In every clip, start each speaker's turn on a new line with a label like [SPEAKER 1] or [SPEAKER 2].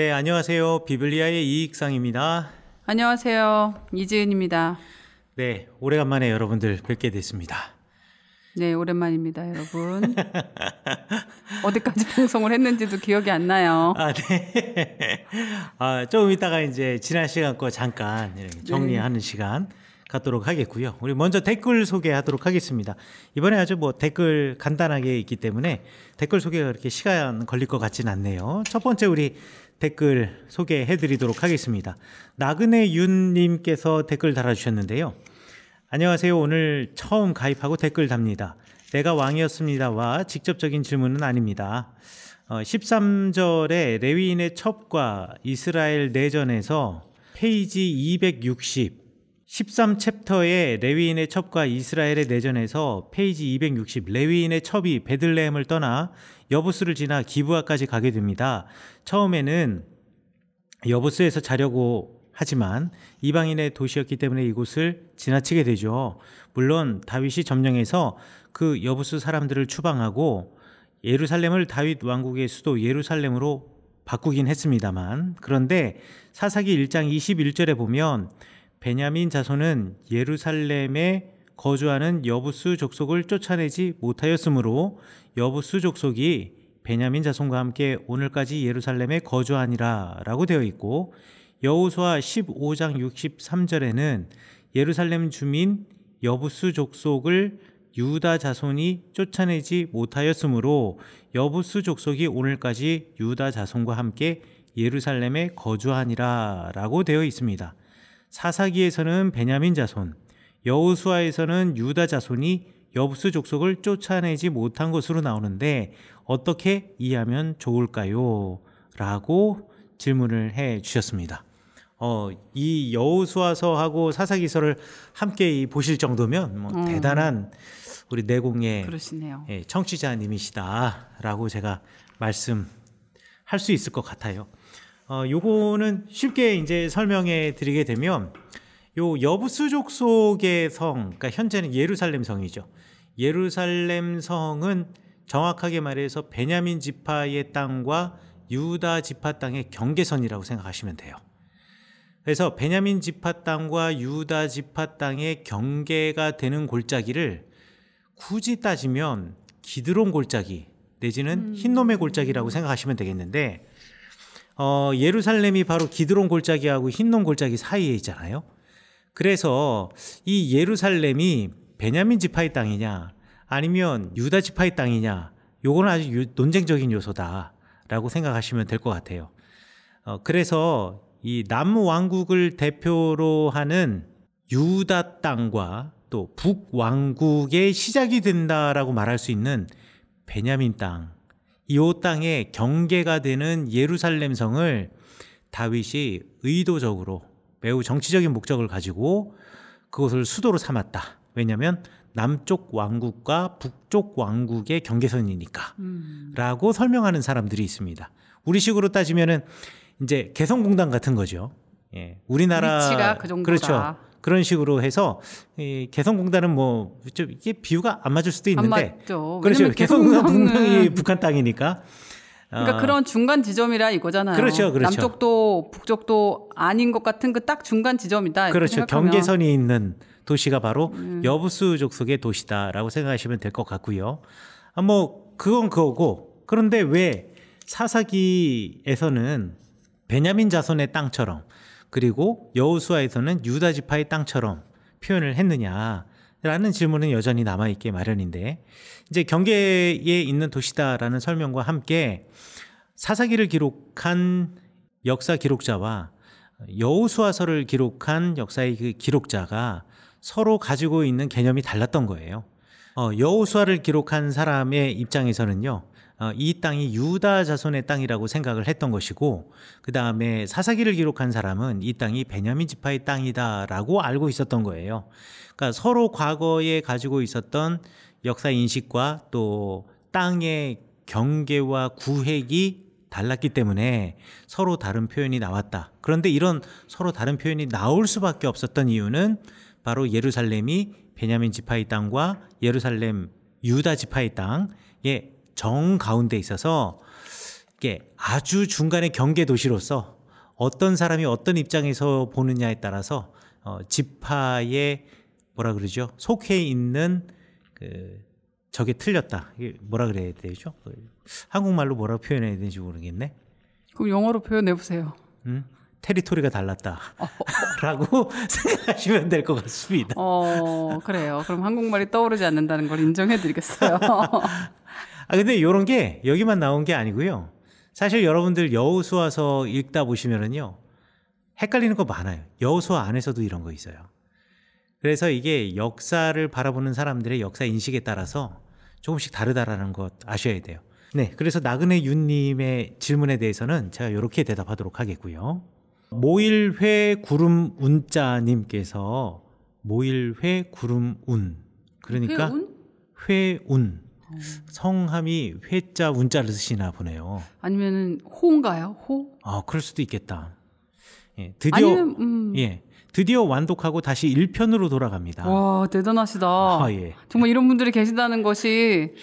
[SPEAKER 1] 네, 안녕하세요. 비블리아의 이익상입니다.
[SPEAKER 2] 안녕하세요. 이지은입니다.
[SPEAKER 1] 네, 오래간만에 여러분들 뵙게 됐습니다.
[SPEAKER 2] 네, 오랜만입니다, 여러분. 어디까지 방송을 했는지도 기억이 안 나요. 아,
[SPEAKER 1] 네. 아, 조금 이따가 이제 지난 시간 거 잠깐 네. 정리하는 네. 시간 갖도록 하겠고요. 우리 먼저 댓글 소개하도록 하겠습니다. 이번에 아주 뭐 댓글 간단하게 있기 때문에 댓글 소개가 그렇게 시간 걸릴 것 같진 않네요. 첫 번째 우리 댓글 소개해 드리도록 하겠습니다. 나그네 윤님께서 댓글 달아주셨는데요. 안녕하세요. 오늘 처음 가입하고 댓글 답니다. 내가 왕이었습니다와 직접적인 질문은 아닙니다. 13절에 어, 레위인의 첩과 이스라엘 내전에서 페이지 260, 13챕터의 레위인의 첩과 이스라엘의 내전에서 페이지 260 레위인의 첩이 베들레헴을 떠나 여부스를 지나 기부하까지 가게 됩니다. 처음에는 여부스에서 자려고 하지만 이방인의 도시였기 때문에 이곳을 지나치게 되죠. 물론 다윗이 점령해서 그 여부스 사람들을 추방하고 예루살렘을 다윗 왕국의 수도 예루살렘으로 바꾸긴 했습니다만 그런데 사사기 1장 21절에 보면 베냐민 자손은 예루살렘의 거주하는 여부수 족속을 쫓아내지 못하였으므로 여부수 족속이 베냐민 자손과 함께 오늘까지 예루살렘에 거주하니라 라고 되어 있고 여우수아 15장 63절에는 예루살렘 주민 여부수 족속을 유다 자손이 쫓아내지 못하였으므로 여부수 족속이 오늘까지 유다 자손과 함께 예루살렘에 거주하니라 라고 되어 있습니다. 사사기에서는 베냐민 자손, 여우수아에서는 유다 자손이 여부스 족속을 쫓아내지 못한 것으로 나오는데 어떻게 이해하면 좋을까요? 라고 질문을 해 주셨습니다. 어, 이 여호수아서하고 사사기서를 함께 보실 정도면 뭐 음. 대단한 우리 내공의 그러시네요. 예, 청취자님이시다라고 제가 말씀할 수 있을 것 같아요. 어, 요거는 쉽게 이제 설명해 드리게 되면 요 여부수족 속의 성, 그러니까 현재는 예루살렘 성이죠. 예루살렘 성은 정확하게 말해서 베냐민 지파의 땅과 유다 지파 땅의 경계선이라고 생각하시면 돼요. 그래서 베냐민 지파 땅과 유다 지파 땅의 경계가 되는 골짜기를 굳이 따지면 기드론 골짜기 내지는 음. 흰놈의 골짜기라고 생각하시면 되겠는데 어, 예루살렘이 바로 기드론 골짜기하고 흰놈 골짜기 사이에 있잖아요. 그래서 이 예루살렘이 베냐민 지파의 땅이냐 아니면 유다 지파의 땅이냐 요거는 아주 유, 논쟁적인 요소다라고 생각하시면 될 것 같아요. 어, 그래서 이남 왕국을 대표로 하는 유다 땅과 또북 왕국의 시작이 된다라고 말할 수 있는 베냐민 땅, 이 땅의 경계가 되는 예루살렘 성을 다윗이 의도적으로 매우 정치적인 목적을 가지고 그것을 수도로 삼았다. 왜냐하면 남쪽 왕국과 북쪽 왕국의 경계선이니까. 음. 라고 설명하는 사람들이 있습니다. 우리식으로 따지면은 이제 개성공단 같은 거죠. 예. 우리나라 위치가 그 정도다. 그렇죠. 그런 식으로 해서 이 개성공단은 뭐 좀 이게 비유가 안 맞을 수도 있는데 그렇죠. 개성공단 은 분명히 북한 땅이니까 그러니까 어.
[SPEAKER 2] 그런 중간 지점이라 이거잖아요. 그렇죠, 그렇죠. 남쪽도 북쪽도 아닌 것 같은 그 딱 중간 지점이다. 그렇죠. 경계선이
[SPEAKER 1] 있는 도시가 바로 음. 여부수 족속의 도시다라고 생각하시면 될 것 같고요. 아, 뭐 그건 그거고 그런데 왜 사사기에서는 베냐민 자손의 땅처럼 그리고 여우수아에서는 유다 지파의 땅처럼 표현을 했느냐? 라는 질문은 여전히 남아있게 마련인데, 이제 경계에 있는 도시다라는 설명과 함께 사사기를 기록한 역사 기록자와 여우수화서를 기록한 역사의 그 기록자가 서로 가지고 있는 개념이 달랐던 거예요. 어, 여우수화를 기록한 사람의 입장에서는요, 어, 이 땅이 유다 자손의 땅이라고 생각을 했던 것이고 그 다음에 사사기를 기록한 사람은 이 땅이 베냐민 지파의 땅이다라고 알고 있었던 거예요. 그러니까 서로 과거에 가지고 있었던 역사 인식과 또 땅의 경계와 구획이 달랐기 때문에 서로 다른 표현이 나왔다. 그런데 이런 서로 다른 표현이 나올 수밖에 없었던 이유는 바로 예루살렘이 베냐민 지파의 땅과 예루살렘 유다 지파의 땅의 정 가운데 있어서 이게 아주 중간의 경계 도시로서 어떤 사람이 어떤 입장에서 보느냐에 따라서 어, 지파의 뭐라 그러죠 속해 있는 그 저게 틀렸다 이게 뭐라 그래야 되죠 그 한국말로 뭐라 고 표현해야 되는지 모르겠네
[SPEAKER 2] 그럼 영어로 표현해 보세요 음?
[SPEAKER 1] 테리토리가 달랐다라고 어. 생각하시면 될 것 같습니다. 어, 그래요. 그럼 한국말이 떠오르지 않는다는 걸 인정해 드리겠어요. 아 근데 요런 게 여기만 나온 게 아니고요. 사실 여러분들 여우수아서 읽다 보시면은요. 헷갈리는 거 많아요. 여우수아 안에서도 이런 거 있어요. 그래서 이게 역사를 바라보는 사람들의 역사 인식에 따라서 조금씩 다르다라는 것 아셔야 돼요. 네, 그래서 나그네 윤님의 질문에 대해서는 제가 이렇게 대답하도록 하겠고요. 모일회 구름 운자님께서 모일회 구름 운
[SPEAKER 2] 그러니까 회운?
[SPEAKER 1] 회운 어. 성함이 회자 운자를 쓰시나 보네요.
[SPEAKER 2] 아니면은 호인가요? 호?
[SPEAKER 1] 아 그럴 수도 있겠다. 예, 드디어 아니면, 음. 예, 드디어 완독하고 다시 1편으로 돌아갑니다.
[SPEAKER 2] 와 대단하시다. 아, 예. 정말 이런 분들이 계신다는 것이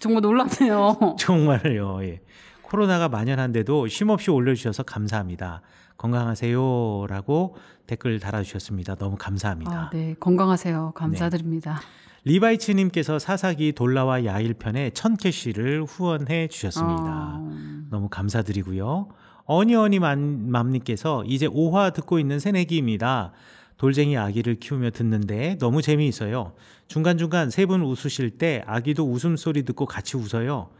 [SPEAKER 2] 정말 놀랍네요.
[SPEAKER 1] 정말요.
[SPEAKER 2] 예. 코로나가
[SPEAKER 1] 만연한데도 쉼없이 올려주셔서 감사합니다. 건강하세요라고 댓글 달아주셨습니다. 너무 감사합니다.
[SPEAKER 2] 아, 네, 건강하세요. 네. 감사드립니다. 네.
[SPEAKER 1] 리바이츠님께서 사사기 돌라와 야일편에 천캐시를 후원해 주셨습니다. 어... 너무 감사드리고요. 어니어니 맘님께서 이제 5화 듣고 있는 새내기입니다. 돌쟁이 아기를 키우며 듣는데 너무 재미있어요. 중간중간 세 분 웃으실 때 아기도 웃음소리 듣고 같이 웃어요.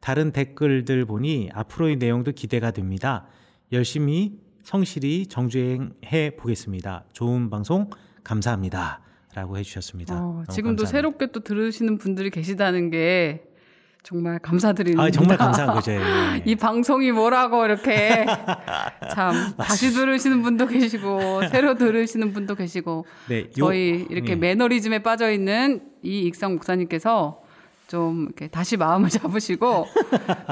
[SPEAKER 1] 다른 댓글들 보니 앞으로의 내용도 기대가 됩니다. 열심히 성실히 정주행해 보겠습니다. 좋은 방송 감사합니다. 라고 해주셨습니다.
[SPEAKER 2] 어, 지금도 감사합니다. 새롭게 또 들으시는 분들이 계시다는 게 정말 감사드립니다. 아, 정말 감사한 거죠. 예, 예, 이 방송이 뭐라고 이렇게 참 다시 들으시는 분도 계시고 새로 들으시는 분도 계시고
[SPEAKER 1] 네, 요, 저희 이렇게 예.
[SPEAKER 2] 매너리즘에 빠져 있는 이 익상 목사님께서 좀 이렇게 다시 마음을 잡으시고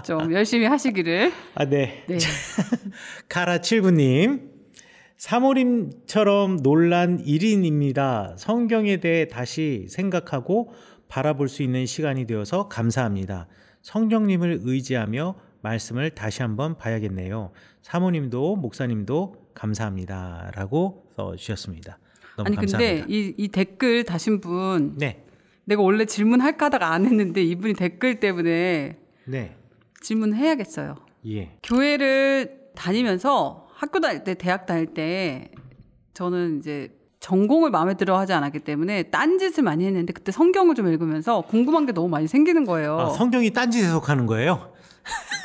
[SPEAKER 2] 좀 열심히 하시기를. 아 네. 네.
[SPEAKER 1] 카라 칠구님 사모림처럼 놀란 1인입니다. 성경에 대해 다시 생각하고 바라볼 수 있는 시간이 되어서 감사합니다. 성경님을 의지하며 말씀을 다시 한번 봐야겠네요. 사모님도 목사님도 감사합니다. 라고 써주셨습니다. 아니 감사합니다.
[SPEAKER 2] 근데 이, 이 댓글 다신 분 네. 내가 원래 질문할까 하다가 안 했는데 이분이 댓글 때문에 네. 질문해야겠어요. 예. 교회를 다니면서 학교 다닐 때, 대학 다닐 때 저는 이제 전공을 마음에 들어 하지 않았기 때문에 딴짓을 많이 했는데 그때 성경을 좀 읽으면서 궁금한 게 너무 많이 생기는 거예요. 아,
[SPEAKER 1] 성경이 딴짓에 속하는 거예요?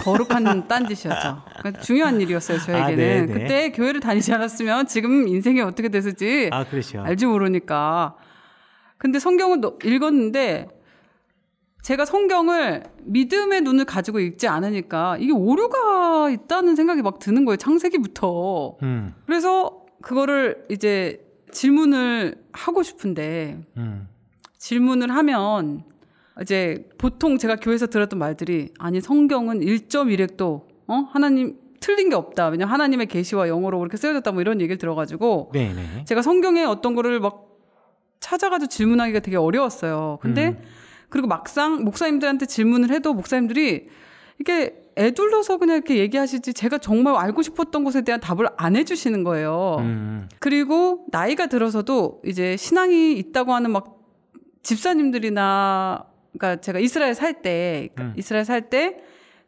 [SPEAKER 2] 거룩한 딴짓이었죠. 그러니까 중요한 일이었어요, 저에게는. 아, 네, 네. 그때 교회를 다니지 않았으면 지금 인생이 어떻게 됐을지 아, 알지 모르니까. 근데 성경을 읽었는데 제가 성경을 믿음의 눈을 가지고 읽지 않으니까 이게 오류가 있다는 생각이 막 드는 거예요. 창세기부터. 음. 그래서 그거를 이제 질문을 하고 싶은데 음. 질문을 하면 이제 보통 제가 교회에서 들었던 말들이 아니 성경은 1.1핵도 어 하나님 틀린 게 없다. 왜냐면 하나님의 계시와 영어로 그렇게 쓰여졌다 뭐 이런 얘기를 들어가지고 네네. 네. 제가 성경에 어떤 거를 막 찾아가지고 질문하기가 되게 어려웠어요. 근데 음. 그리고 막상 목사님들한테 질문을 해도 목사님들이 이게 렇 애둘러서 그냥 이렇게 얘기하시지 제가 정말 알고 싶었던 것에 대한 답을 안 해주시는 거예요. 음. 그리고 나이가 들어서도 이제 신앙이 있다고 하는 막 집사님들이나 그러니까 제가 이스라엘 살 때, 그러니까 음. 이스라엘 살 때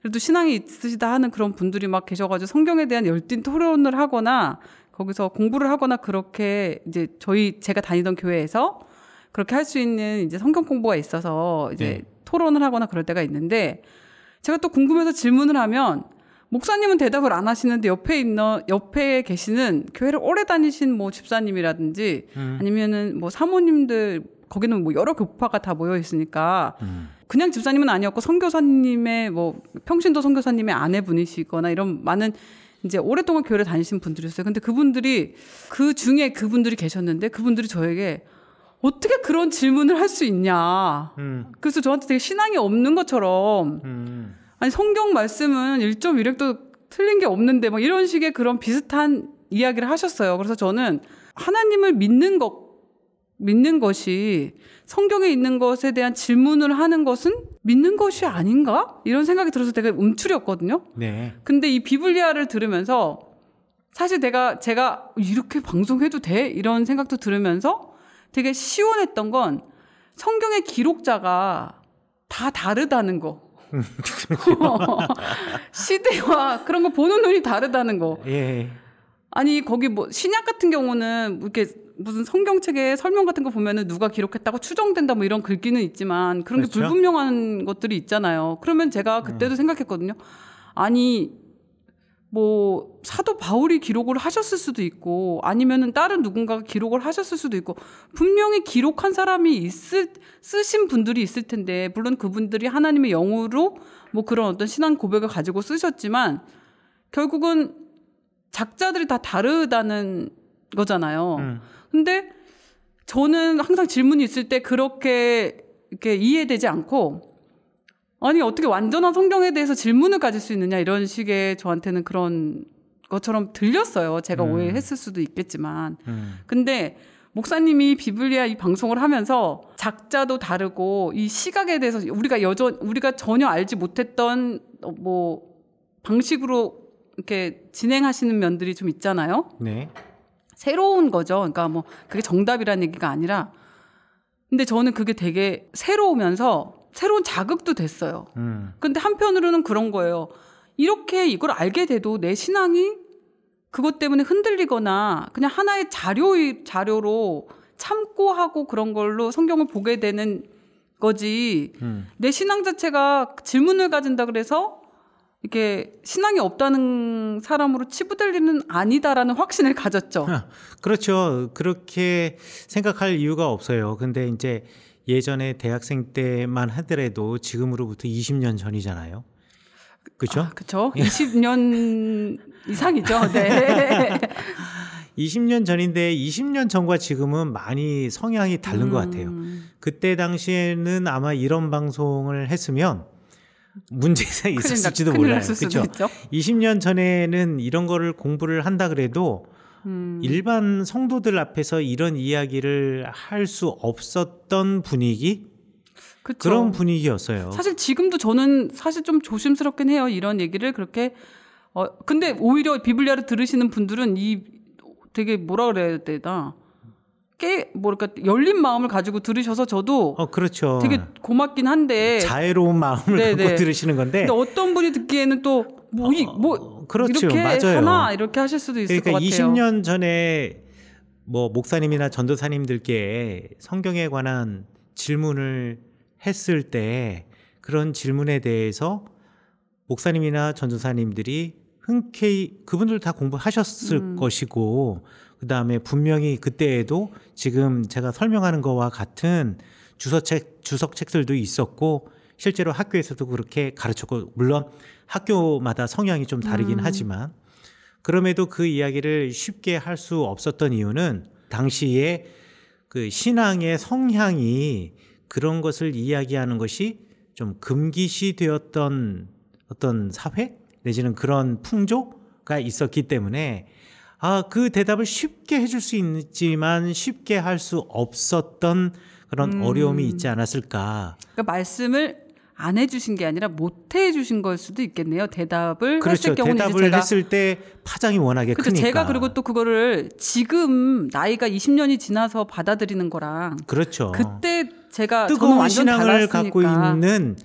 [SPEAKER 2] 그래도 신앙이 있으시다 하는 그런 분들이 막 계셔가지고 성경에 대한 열띤 토론을 하거나 거기서 공부를 하거나 그렇게 이제 저희 제가 다니던 교회에서 그렇게 할 수 있는 이제 성경 공부가 있어서 이제 네. 토론을 하거나 그럴 때가 있는데 제가 또 궁금해서 질문을 하면 목사님은 대답을 안 하시는데 옆에 있는 옆에 계시는 교회를 오래 다니신 뭐 집사님이라든지 음. 아니면은 뭐 사모님들 거기는 뭐 여러 교파가 다 모여 있으니까 음. 그냥 집사님은 아니었고 선교사님의 뭐 평신도 선교사님의 아내분이시거나 이런 많은 이제 오랫동안 교회를 다니신 분들이었어요. 근데 그분들이 그 중에 그분들이 계셨는데 그분들이 저에게 어떻게 그런 질문을 할 수 있냐. 음. 그래서 저한테 되게 신앙이 없는 것처럼 음. 아니 성경 말씀은 1.1획도 틀린 게 없는데 뭐 이런 식의 그런 비슷한 이야기를 하셨어요. 그래서 저는 하나님을 믿는 것 믿는 것이 성경에 있는 것에 대한 질문을 하는 것은 믿는 것이 아닌가? 이런 생각이 들어서 되게 움츠렸거든요. 네. 근데 이 비블리아를 들으면서 사실 내가 제가 이렇게 방송해도 돼? 이런 생각도 들으면서 되게 시원했던 건 성경의 기록자가 다 다르다는 거. 시대와 그런 거 보는 눈이 다르다는 거. 예. 아니 거기 뭐 신약 같은 경우는 뭐 이렇게 무슨 성경책에 설명 같은 거 보면은 누가 기록했다고 추정된다 뭐 이런 글귀는 있지만 그런 그렇죠? 게 불분명한 것들이 있잖아요. 그러면 제가 그때도 음. 생각했거든요. 아니 뭐 사도 바울이 기록을 하셨을 수도 있고 아니면은 다른 누군가가 기록을 하셨을 수도 있고 분명히 기록한 사람이 있을 쓰신 분들이 있을 텐데 물론 그분들이 하나님의 영으로 뭐 그런 어떤 신앙 고백을 가지고 쓰셨지만 결국은 작자들이 다 다르다는 거잖아요. 음. 근데 저는 항상 질문이 있을 때 그렇게 이렇게 이해되지 않고 아니 어떻게 완전한 성경에 대해서 질문을 가질 수 있느냐 이런 식의 저한테는 그런 것처럼 들렸어요. 제가 음. 오해했을 수도 있겠지만. 음. 근데 목사님이 비블리아 이 방송을 하면서 작자도 다르고 이 시각에 대해서 우리가 여전 우리가 전혀 알지 못했던 어, 뭐 방식으로 이렇게 진행하시는 면들이 좀 있잖아요. 네. 새로운 거죠. 그러니까 뭐 그게 정답이라는 얘기가 아니라 근데 저는 그게 되게 새로우면서 새로운 자극도 됐어요. 음. 근데 한편으로는 그런 거예요. 이렇게 이걸 알게 돼도 내 신앙이 그것 때문에 흔들리거나 그냥 하나의 자료 자료로 참고 하고 그런 걸로 성경을 보게 되는 거지. 음. 내 신앙 자체가 질문을 가진다 그래서 이게 렇 신앙이 없다는 사람으로 치부될 일은 아니다라는 확신을 가졌죠. 그렇죠.
[SPEAKER 1] 그렇게 생각할 이유가 없어요. 근데 이제 예전에 대학생 때만 하더라도 지금으로부터 20년 전이잖아요. 그렇죠? 아, 그렇죠.
[SPEAKER 2] 20년 예. 이상이죠. 네.
[SPEAKER 1] 20년 전인데 20년 전과 지금은 많이 성향이 다른 음. 것 같아요. 음. 그때 당시에는 아마 이런 방송을 했으면 문제가 있었을지도 몰라요. 그렇죠? 20년 전에는 이런 거를 공부를 한다 그래도 음. 일반 성도들 앞에서 이런 이야기를 할 수 없었던 분위기 그쵸. 그런 분위기였어요. 사실
[SPEAKER 2] 지금도 저는 사실 좀 조심스럽긴 해요. 이런 얘기를 그렇게 어 근데 오히려 비블리아를 들으시는 분들은 이 되게 뭐라 그래야 되나 꽤 뭐랄까 열린 마음을 가지고 들으셔서 저도 어 그렇죠. 되게 고맙긴 한데 자애로운 마음을 네네. 갖고 들으시는 건데 근데 어떤 분이 듣기에는 또 뭐, 이, 뭐 어, 그렇죠. 이렇게 맞아요. 하나 이렇게 하실 수도 있을 그러니까 것 같아요. 20년
[SPEAKER 1] 전에 뭐 목사님이나 전도사님들께 성경에 관한 질문을 했을 때 그런 질문에 대해서 목사님이나 전도사님들이 흔쾌히 그분들 다 공부하셨을 음. 것이고 그 다음에 분명히 그때에도 지금 제가 설명하는 거와 같은 주석책 주석책들도 있었고 실제로 학교에서도 그렇게 가르쳤고 물론 학교마다 성향이 좀 다르긴 음. 하지만 그럼에도 그 이야기를 쉽게 할 수 없었던 이유는 당시에 그 신앙의 성향이 그런 것을 이야기하는 것이 좀 금기시 되었던 어떤 사회 내지는 그런 풍조가 있었기 때문에 아, 그 대답을 쉽게 해줄 수 있지만 쉽게 할 수 없었던 그런 음. 어려움이 있지 않았을까.
[SPEAKER 2] 그러니까 말씀을 안 해주신 게 아니라 못 해주신 걸 수도 있겠네요. 대답을 그렇죠. 했을 경우는 대답을 제가 했을
[SPEAKER 1] 때 파장이 워낙에 그렇죠. 크니까. 제가 그리고
[SPEAKER 2] 또 그거를 지금 나이가 20년이 지나서 받아들이는 거랑
[SPEAKER 1] 그렇죠. 그때
[SPEAKER 2] 제가 뜨거운 신앙을 갖고 있는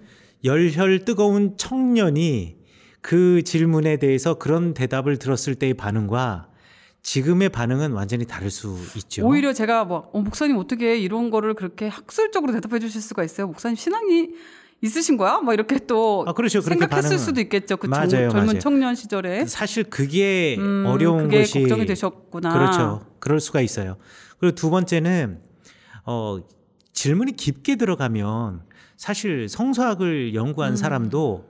[SPEAKER 1] 열혈 뜨거운 청년이 그 질문에 대해서 그런 대답을 들었을 때의 반응과 지금의 반응은 완전히 다를 수
[SPEAKER 2] 있죠. 오히려 제가 뭐 어, 목사님 어떻게 이런 거를 그렇게 학술적으로 대답해 주실 수가 있어요? 목사님 신앙이 있으신 거야? 막 뭐 이렇게 또 아, 그렇죠. 생각했을 수도 있겠죠. 그 맞아요, 젊은 맞아요. 청년 시절에 사실 그게 음, 어려운 그게 것이 걱정이 되셨구나. 그렇죠.
[SPEAKER 1] 그럴 수가 있어요. 그리고 두 번째는 어 질문이 깊게 들어가면 사실 성서학을 연구한 음. 사람도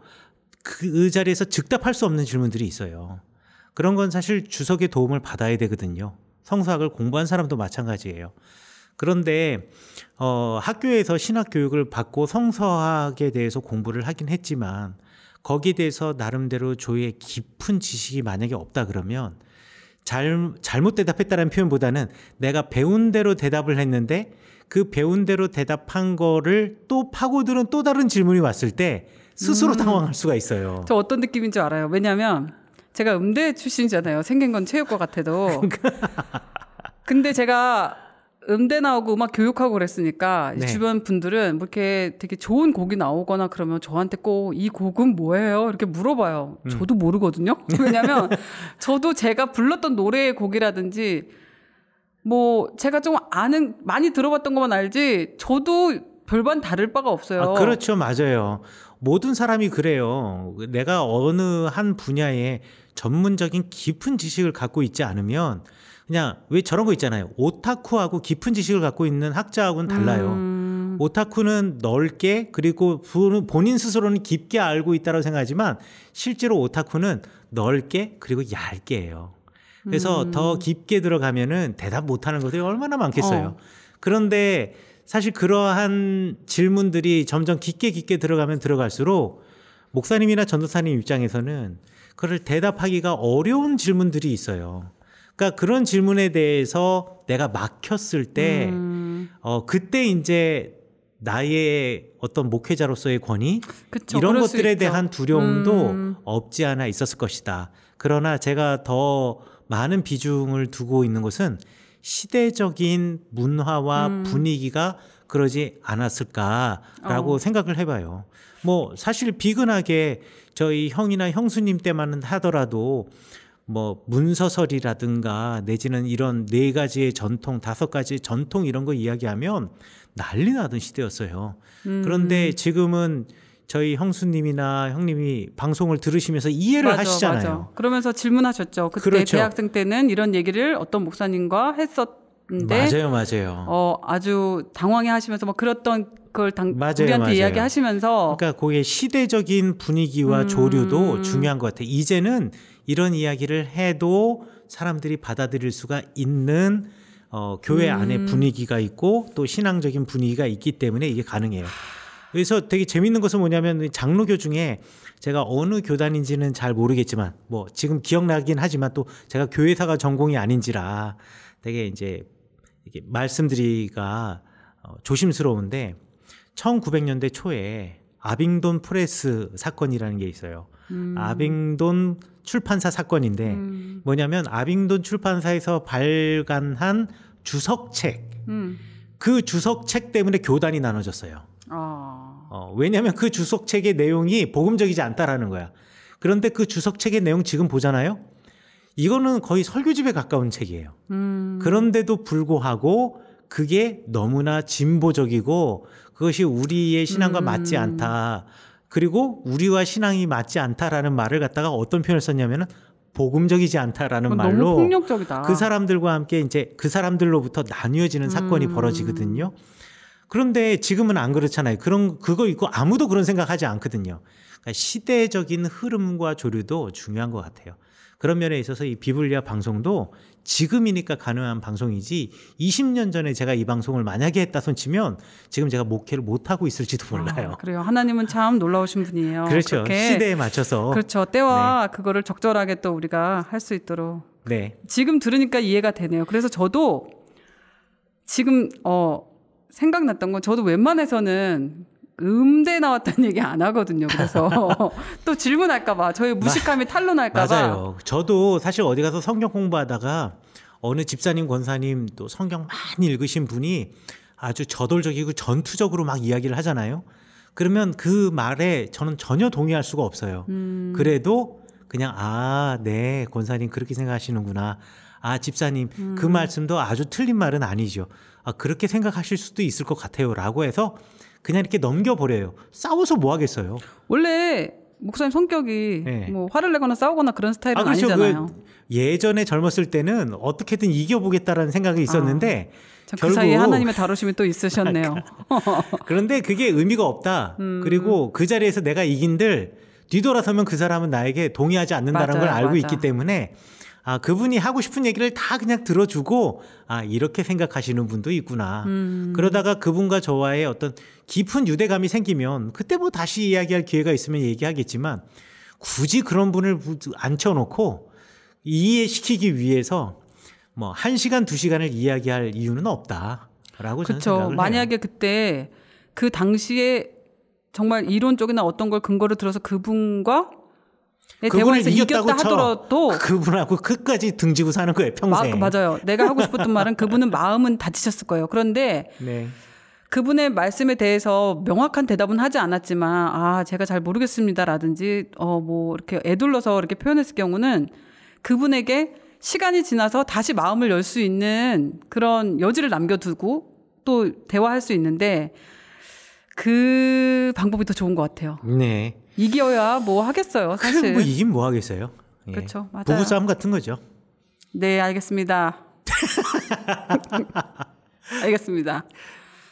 [SPEAKER 1] 그, 그 자리에서 즉답할 수 없는 질문들이 있어요. 그런 건 사실 주석의 도움을 받아야 되거든요. 성서학을 공부한 사람도 마찬가지예요. 그런데 어, 학교에서 신학 교육을 받고 성서학에 대해서 공부를 하긴 했지만 거기에 대해서 나름대로 조의 깊은 지식이 만약에 없다 그러면 잘, 잘못 대답했다는 표현보다는 내가 배운 대로 대답을 했는데 그 배운 대로 대답한 거를 또 파고드는 또 다른 질문이 왔을 때 스스로 음. 당황할 수가 있어요. 저
[SPEAKER 2] 어떤 느낌인 줄 알아요. 왜냐하면 제가 음대 출신이잖아요. 생긴 건 체육과 같아도. 근데 제가 음대 나오고 음악 교육하고 그랬으니까 네. 주변 분들은 뭐 이렇게 되게 좋은 곡이 나오거나 그러면 저한테 꼭 이 곡은 뭐예요? 이렇게 물어봐요. 음. 저도 모르거든요. 왜냐면 저도 제가 불렀던 노래의 곡이라든지 뭐 제가 좀 아는 많이 들어봤던 것만 알지 저도 별반 다를 바가 없어요. 아, 그렇죠,
[SPEAKER 1] 맞아요. 모든 사람이 그래요. 내가 어느 한 분야에 전문적인 깊은 지식을 갖고 있지 않으면 그냥 왜 저런 거 있잖아요. 오타쿠하고 깊은 지식을 갖고 있는 학자하고는 달라요. 음... 오타쿠는 넓게 그리고 본인 스스로는 깊게 알고 있다고 생각하지만 실제로 오타쿠는 넓게 그리고 얇게 해요. 그래서 음... 더 깊게 들어가면은 대답 못하는 것들이 얼마나 많겠어요. 어. 그런데 사실 그러한 질문들이 점점 깊게 깊게 들어가면 들어갈수록 목사님이나 전도사님 입장에서는 그를 대답하기가 어려운 질문들이 있어요. 그러니까 그런 질문에 대해서 내가 막혔을 때, 음. 어, 그때 이제 나의 어떤 목회자로서의 권위 그쵸, 이런 것들에 대한 두려움도 음. 없지 않아 있었을 것이다. 그러나 제가 더 많은 비중을 두고 있는 것은 시대적인 문화와 음. 분위기가 그러지 않았을까라고 어. 생각을 해봐요. 뭐 사실 비근하게 저희 형이나 형수님 때만 하더라도 뭐 문서설이라든가 내지는 이런 네 가지의 전통, 다섯 가지 전통 이런 거 이야기하면 난리 나던 시대였어요. 음. 그런데 지금은 저희 형수님이나 형님이 방송을 들으시면서 이해를 맞아, 하시잖아요. 맞아.
[SPEAKER 2] 그러면서 질문하셨죠. 그때 그렇죠. 대학생 때는 이런 얘기를 어떤 목사님과 했었는데 맞아요, 맞아요. 어 아주 당황해 하시면서 막 그랬던 그걸 당, 맞아요, 우리한테 이야기하시면서
[SPEAKER 1] 그러니까 거기에 시대적인 분위기와 음... 조류도 중요한 것 같아요. 이제는 이런 이야기를 해도 사람들이 받아들일 수가 있는 어, 교회 음... 안에 분위기가 있고 또 신앙적인 분위기가 있기 때문에 이게 가능해요. 그래서 되게 재밌는 것은 뭐냐면 장로교 중에 제가 어느 교단인지는 잘 모르겠지만 뭐 지금 기억나긴 하지만 또 제가 교회사가 전공이 아닌지라 되게 이제 이게 말씀드리기가 어, 조심스러운데 1900년대 초에 아빙돈 프레스 사건이라는 게 있어요. 음. 아빙돈 출판사 사건인데 음. 뭐냐면 아빙돈 출판사에서 발간한 주석책 음. 그 주석책 때문에 교단이 나눠졌어요. 어. 어, 왜냐하면 그 주석책의 내용이 복음적이지 않다라는 거야. 그런데 그 주석책의 내용 지금 보잖아요. 이거는 거의 설교집에 가까운 책이에요. 음. 그런데도 불구하고 그게 너무나 진보적이고 그것이 우리의 신앙과 음. 맞지 않다. 그리고 우리와 신앙이 맞지 않다라는 말을 갖다가 어떤 표현을 썼냐면은 복음적이지 않다라는 아, 말로 그 사람들과 함께 이제 그 사람들로부터 나뉘어지는 사건이 음. 벌어지거든요. 그런데 지금은 안 그렇잖아요. 그런 그거 있고 아무도 그런 생각하지 않거든요. 그러니까 시대적인 흐름과 조류도 중요한 것 같아요. 그런 면에 있어서 이 비블리아 방송도 지금이니까 가능한 방송이지 20년 전에 제가 이 방송을 만약에 했다 손치면 지금 제가 목회를 못 하고 있을지도 아, 몰라요.
[SPEAKER 2] 아, 그래요. 하나님은 참 놀라우신 분이에요. 그렇죠. 시대에
[SPEAKER 1] 맞춰서 그렇죠.
[SPEAKER 2] 때와 네. 그거를 적절하게 또 우리가 할 수 있도록. 네. 지금 들으니까 이해가 되네요. 그래서 저도 지금 어 생각났던 건 저도 웬만해서는 음대 나왔다는 얘기 안 하거든요. 그래서 또 질문할까봐 저희 무식함이 탄로날까봐. 맞아요.
[SPEAKER 1] 저도 사실 어디 가서 성경 공부하다가 어느 집사님 권사님 또 성경 많이 읽으신 분이 아주 저돌적이고 전투적으로 막 이야기를 하잖아요. 그러면 그 말에 저는 전혀 동의할 수가 없어요. 음. 그래도 그냥 아, 네, 권사님 그렇게 생각하시는구나. 아, 집사님, 그 음. 그 말씀도 아주 틀린 말은 아니죠. 아, 그렇게 생각하실 수도 있을 것 같아요. 라고 해서 그냥 이렇게 넘겨버려요. 싸워서 뭐 하겠어요?
[SPEAKER 2] 원래 목사님 성격이 네. 뭐 화를 내거나 싸우거나 그런 스타일은 아, 그렇죠. 니잖아요 그
[SPEAKER 1] 예전에 젊었을 때는 어떻게든 이겨보겠다라는 생각이 아, 있었는데 아, 결국 그 사이에 하나님의
[SPEAKER 2] 다루심이 또 있으셨네요.
[SPEAKER 1] 그런데 그게 의미가 없다. 음. 그리고 그 자리에서 내가 이긴들 뒤돌아서면 그 사람은 나에게 동의하지 않는다는 걸 알고 맞아. 있기 때문에 아, 그분이 하고 싶은 얘기를 다 그냥 들어주고, 아, 이렇게 생각하시는 분도 있구나. 음. 그러다가 그분과 저와의 어떤 깊은 유대감이 생기면, 그때 뭐 다시 이야기할 기회가 있으면 얘기하겠지만, 굳이 그런 분을 앉혀놓고, 이해시키기 위해서, 뭐, 한 시간, 두 시간을 이야기할 이유는 없다. 라고 저는 그쵸. 생각을 만약에
[SPEAKER 2] 해요. 그때, 그 당시에 정말 이론 쪽이나 어떤 걸 근거로 들어서 그분과 네, 그분을 이겼다고 하더라도
[SPEAKER 1] 아, 그분하고 끝까지 등지고 사는 거예요 평생. 마,
[SPEAKER 2] 맞아요. 내가 하고 싶었던 말은 그분은 마음은 다치셨을 거예요. 그런데 네. 그분의 말씀에 대해서 명확한 대답은 하지 않았지만 아 제가 잘 모르겠습니다라든지 어 뭐 이렇게 애둘러서 이렇게 표현했을 경우는 그분에게 시간이 지나서 다시 마음을 열 수 있는 그런 여지를 남겨두고 또 대화할 수 있는데 그 방법이 더 좋은 것 같아요. 네. 이겨야 뭐 하겠어요, 그 사실. 뭐 이긴
[SPEAKER 1] 뭐 하겠어요? 예. 그렇죠, 맞아요. 부부싸움 같은 거죠.
[SPEAKER 2] 네, 알겠습니다. 알겠습니다.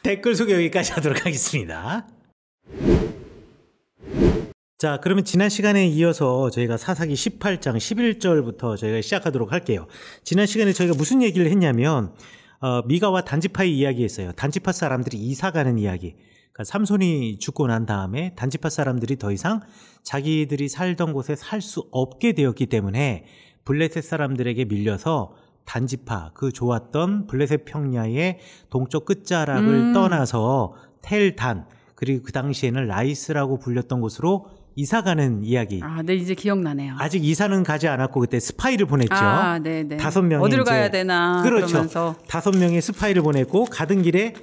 [SPEAKER 1] 댓글 소개 여기까지 하도록 하겠습니다. 자, 그러면 지난 시간에 이어서 저희가 사사기 18장 11절부터 저희가 시작하도록 할게요. 지난 시간에 저희가 무슨 얘기를 했냐면 어, 미가와 단지파의 이야기했어요. 단지파 사람들이 이사 가는 이야기. 그러니까 삼손이 죽고 난 다음에 단지파 사람들이 더 이상 자기들이 살던 곳에 살 수 없게 되었기 때문에 블레셋 사람들에게 밀려서 단지파 그 좋았던 블레셋 평야의 동쪽 끝자락을 음. 떠나서 텔단 그리고 그 당시에는 라이스라고 불렸던 곳으로 이사 가는 이야기.
[SPEAKER 2] 아, 네 이제 기억나네요.
[SPEAKER 1] 아직 이사는 가지 않았고 그때 스파이를 보냈죠. 아, 네,
[SPEAKER 2] 네. 다섯 명 어디로 가야 되나 그렇죠. 그러면서.
[SPEAKER 1] 다섯 명의 스파이를 보냈고 가던 길에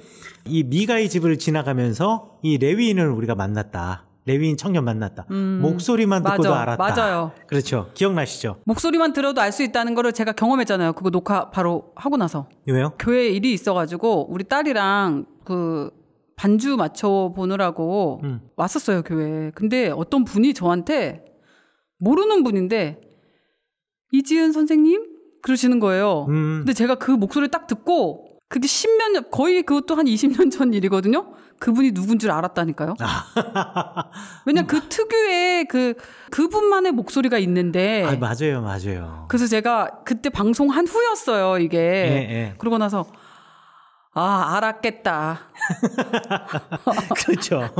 [SPEAKER 1] 이 미가의 집을 지나가면서 이 레위인을 우리가 만났다. 레위인 청년 만났다. 음, 목소리만 듣고도 맞아, 알았다. 맞아요. 그렇죠. 기억나시죠?
[SPEAKER 2] 목소리만 들어도 알 수 있다는 거를 제가 경험했잖아요. 그거 녹화 바로 하고 나서. 왜요? 교회 일이 있어가지고 우리 딸이랑 그 반주 맞춰 보느라고 음. 왔었어요 교회. 근데 어떤 분이 저한테 모르는 분인데 이지은 선생님 그러시는 거예요. 음. 근데 제가 그 목소리를 딱 듣고 그게 1 0 년, 거의 그것도 한 20년 전 일이거든요? 그분이 누군 줄 알았다니까요? 아. 왜냐, 면그 특유의 그, 그분만의 목소리가 있는데. 아,
[SPEAKER 1] 맞아요, 맞아요.
[SPEAKER 2] 그래서 제가 그때 방송한 후였어요, 이게. 예, 예. 그러고 나서, 아, 알았겠다.
[SPEAKER 1] 그렇죠.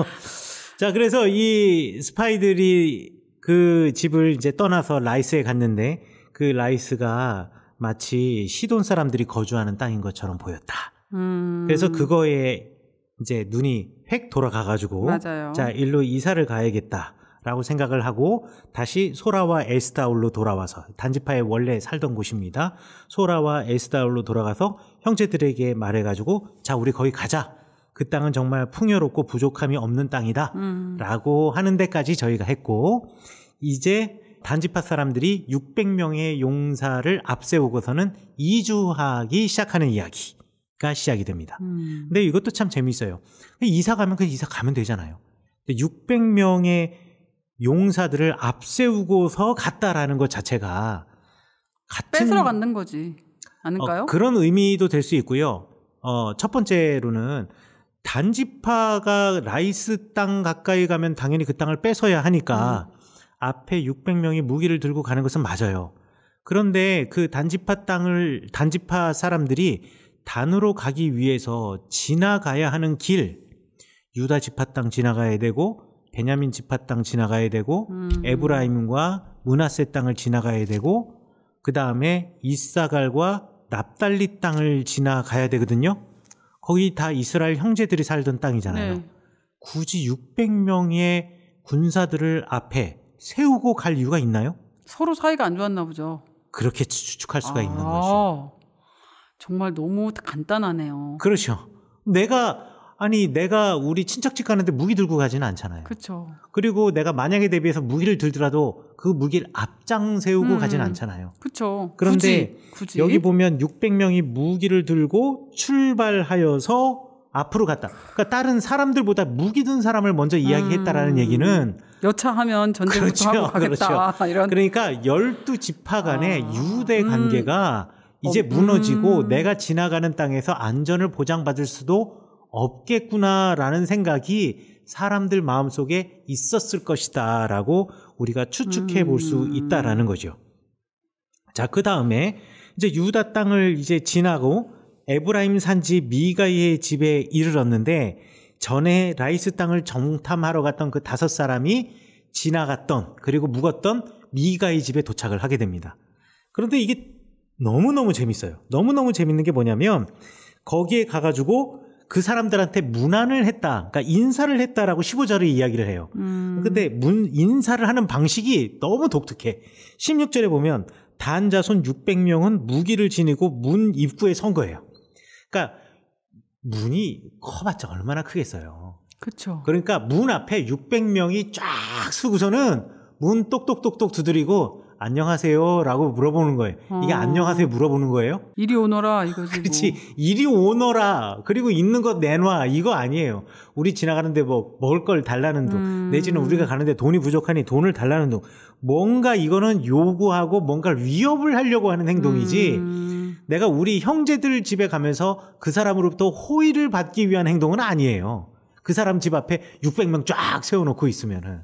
[SPEAKER 1] 자, 그래서 이 스파이들이 그 집을 이제 떠나서 라이스에 갔는데, 그 라이스가 마치 시돈 사람들이 거주하는 땅인 것처럼 보였다. 음... 그래서 그거에 이제 눈이 획 돌아가가지고 맞아요. 자 일로 이사를 가야겠다라고 생각을 하고 다시 소라와 에스타울로 돌아와서 단지파에 원래 살던 곳입니다. 소라와 에스타울로 돌아가서 형제들에게 말해가지고 자 우리 거기 가자. 그 땅은 정말 풍요롭고 부족함이 없는 땅이다라고 음... 하는 데까지 저희가 했고 이제 단지파 사람들이 600명의 용사를 앞세우고서는 이주하기 시작하는 이야기가 시작이 됩니다. 음. 근데 이것도 참 재미있어요. 그 이사 가면 그냥 이사 가면 되잖아요. 600명의 용사들을 앞세우고서 갔다라는 것 자체가
[SPEAKER 2] 같은 뺏으러 갔는 거지. 아닐까요? 어,
[SPEAKER 1] 그런 의미도 될 수 있고요. 어, 첫 번째로는 단지파가 라이스 땅 가까이 가면 당연히 그 땅을 뺏어야 하니까 음. 앞에 600명이 무기를 들고 가는 것은 맞아요. 그런데 그 단지파 땅을 단지파 사람들이 단으로 가기 위해서 지나가야 하는 길 유다 지파 땅 지나가야 되고 베냐민 지파 땅 지나가야 되고 음. 에브라임과 문하세 땅을 지나가야 되고 그 다음에 이사갈과 납달리 땅을 지나가야 되거든요. 거기 다 이스라엘 형제들이 살던 땅이잖아요. 네. 굳이 600명의 군사들을 앞에 세우고 갈 이유가 있나요?
[SPEAKER 2] 서로 사이가 안 좋았나 보죠.
[SPEAKER 1] 그렇게 추측할 수가 아, 있는
[SPEAKER 2] 거죠. 정말 너무
[SPEAKER 1] 간단하네요. 그렇죠. 내가 아니 내가 우리 친척집 가는데 무기 들고 가지는 않잖아요. 그렇죠. 그리고 내가 만약에 대비해서 무기를 들더라도 그 무기를 앞장 세우고 음, 가지는 않잖아요.
[SPEAKER 2] 그렇죠. 그런데 굳이, 굳이? 여기
[SPEAKER 1] 보면 600명이 무기를 들고 출발하여서 앞으로 갔다. 그러니까 다른 사람들보다 무기 든 사람을 먼저 이야기했다라는 음. 얘기는
[SPEAKER 2] 여차하면 전쟁부터 그렇죠, 하고 그렇죠. 가겠다. 그렇죠. 이런. 그러니까 열두
[SPEAKER 1] 지파 간의 아, 유대 음. 관계가 음. 이제 어, 무너지고 음. 내가 지나가는 땅에서 안전을 보장받을 수도 없겠구나라는 생각이 사람들 마음속에 있었을 것이다라고 우리가 추측해 볼수 음. 있다라는 거죠. 자, 그 다음에 이제 유다 땅을 이제 지나고 에브라임 산지 미가의 집에 이르렀는데 전에 라이스 땅을 정탐하러 갔던 그 다섯 사람이 지나갔던 그리고 묵었던 미가의 집에 도착을 하게 됩니다. 그런데 이게 너무너무 재밌어요. 너무너무 재밌는 게 뭐냐면 거기에 가가지고 그 사람들한테 문안을 했다. 그러니까 인사를 했다라고 15절에 이야기를 해요. 음. 근데 문, 인사를 하는 방식이 너무 독특해. 16절에 보면 단자손 600명은 무기를 지니고 문 입구에 선 거예요. 그러니까 문이 커봤자 얼마나 크겠어요. 그렇죠. 그러니까 문 앞에 600명이 쫙 서고서는 문 똑똑똑똑 두드리고 안녕하세요라고 물어보는 거예요. 이게 어. 안녕하세요 물어보는 거예요?
[SPEAKER 2] 이리 오너라 이거지. 뭐. 그렇지.
[SPEAKER 1] 이리 오너라. 그리고 있는 것 내놔. 이거 아니에요. 우리 지나가는데 뭐 먹을 걸 달라는 둥. 음. 내지는 우리가 가는데 돈이 부족하니 돈을 달라는 둥. 뭔가 이거는 요구하고 뭔가 를 위협을 하려고 하는 행동이지. 음. 내가 우리 형제들 집에 가면서 그 사람으로부터 호의를 받기 위한 행동은 아니에요. 그 사람 집 앞에 600명 쫙 세워놓고 있으면은.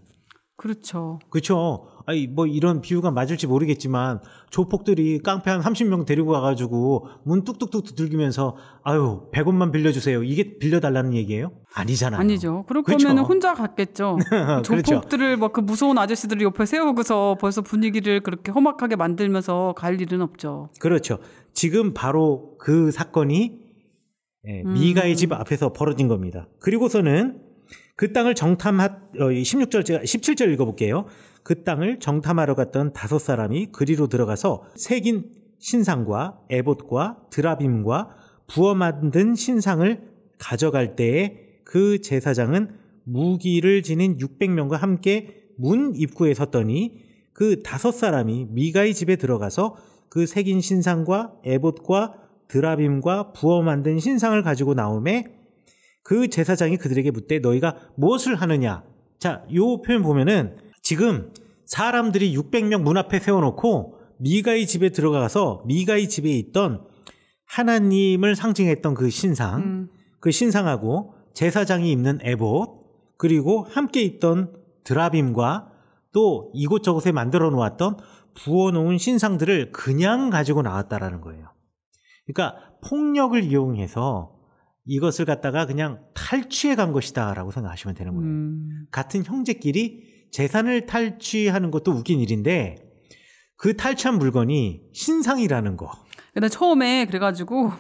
[SPEAKER 2] 그렇죠.
[SPEAKER 1] 그렇죠. 아니 뭐 이런 비유가 맞을지 모르겠지만 조폭들이 깡패 한 30명 데리고 가가지고 문 뚝뚝뚝 두들기면서 아유 100원만 빌려주세요. 이게 빌려달라는 얘기예요? 아니잖아요. 아니죠.
[SPEAKER 2] 그렇다 거면 혼자 갔겠죠. 그렇죠. 조폭들을 막그 뭐 무서운 아저씨들을 옆에 세우고서 벌써 분위기를 그렇게 험악하게 만들면서 갈 일은 없죠.
[SPEAKER 1] 그렇죠. 지금 바로 그 사건이 예, 음. 미가의 집 앞에서 벌어진 겁니다. 그리고서는 그 땅을 정탐하 16절 어, 제가 17절 읽어볼게요. 그 땅을 정탐하러 갔던 다섯 사람이 그리로 들어가서 새긴 신상과 에봇과 드라빔과 부어 만든 신상을 가져갈 때에 그 제사장은 무기를 지닌 600명과 함께 문 입구에 섰더니 그 다섯 사람이 미가의 집에 들어가서 그 색인 신상과 에봇과 드라빔과 부어 만든 신상을 가지고 나오매 그 제사장이 그들에게 묻되 너희가 무엇을 하느냐 자, 요 표현 보면은 지금 사람들이 600명 문 앞에 세워놓고 미가의 집에 들어가서 미가의 집에 있던 하나님을 상징했던 그 신상, 음. 그 신상하고 제사장이 입는 에봇, 그리고 함께 있던 드라빔과 또 이곳저곳에 만들어 놓았던 부어놓은 신상들을 그냥 가지고 나왔다라는 거예요. 그러니까 폭력을 이용해서 이것을 갖다가 그냥 탈취해 간 것이다라고 생각하시면 되는 거예요. 음. 같은 형제끼리 재산을 탈취하는 것도 웃긴 일인데 그
[SPEAKER 2] 탈취한 물건이 신상이라는 거. 근데 처음에 그래가지고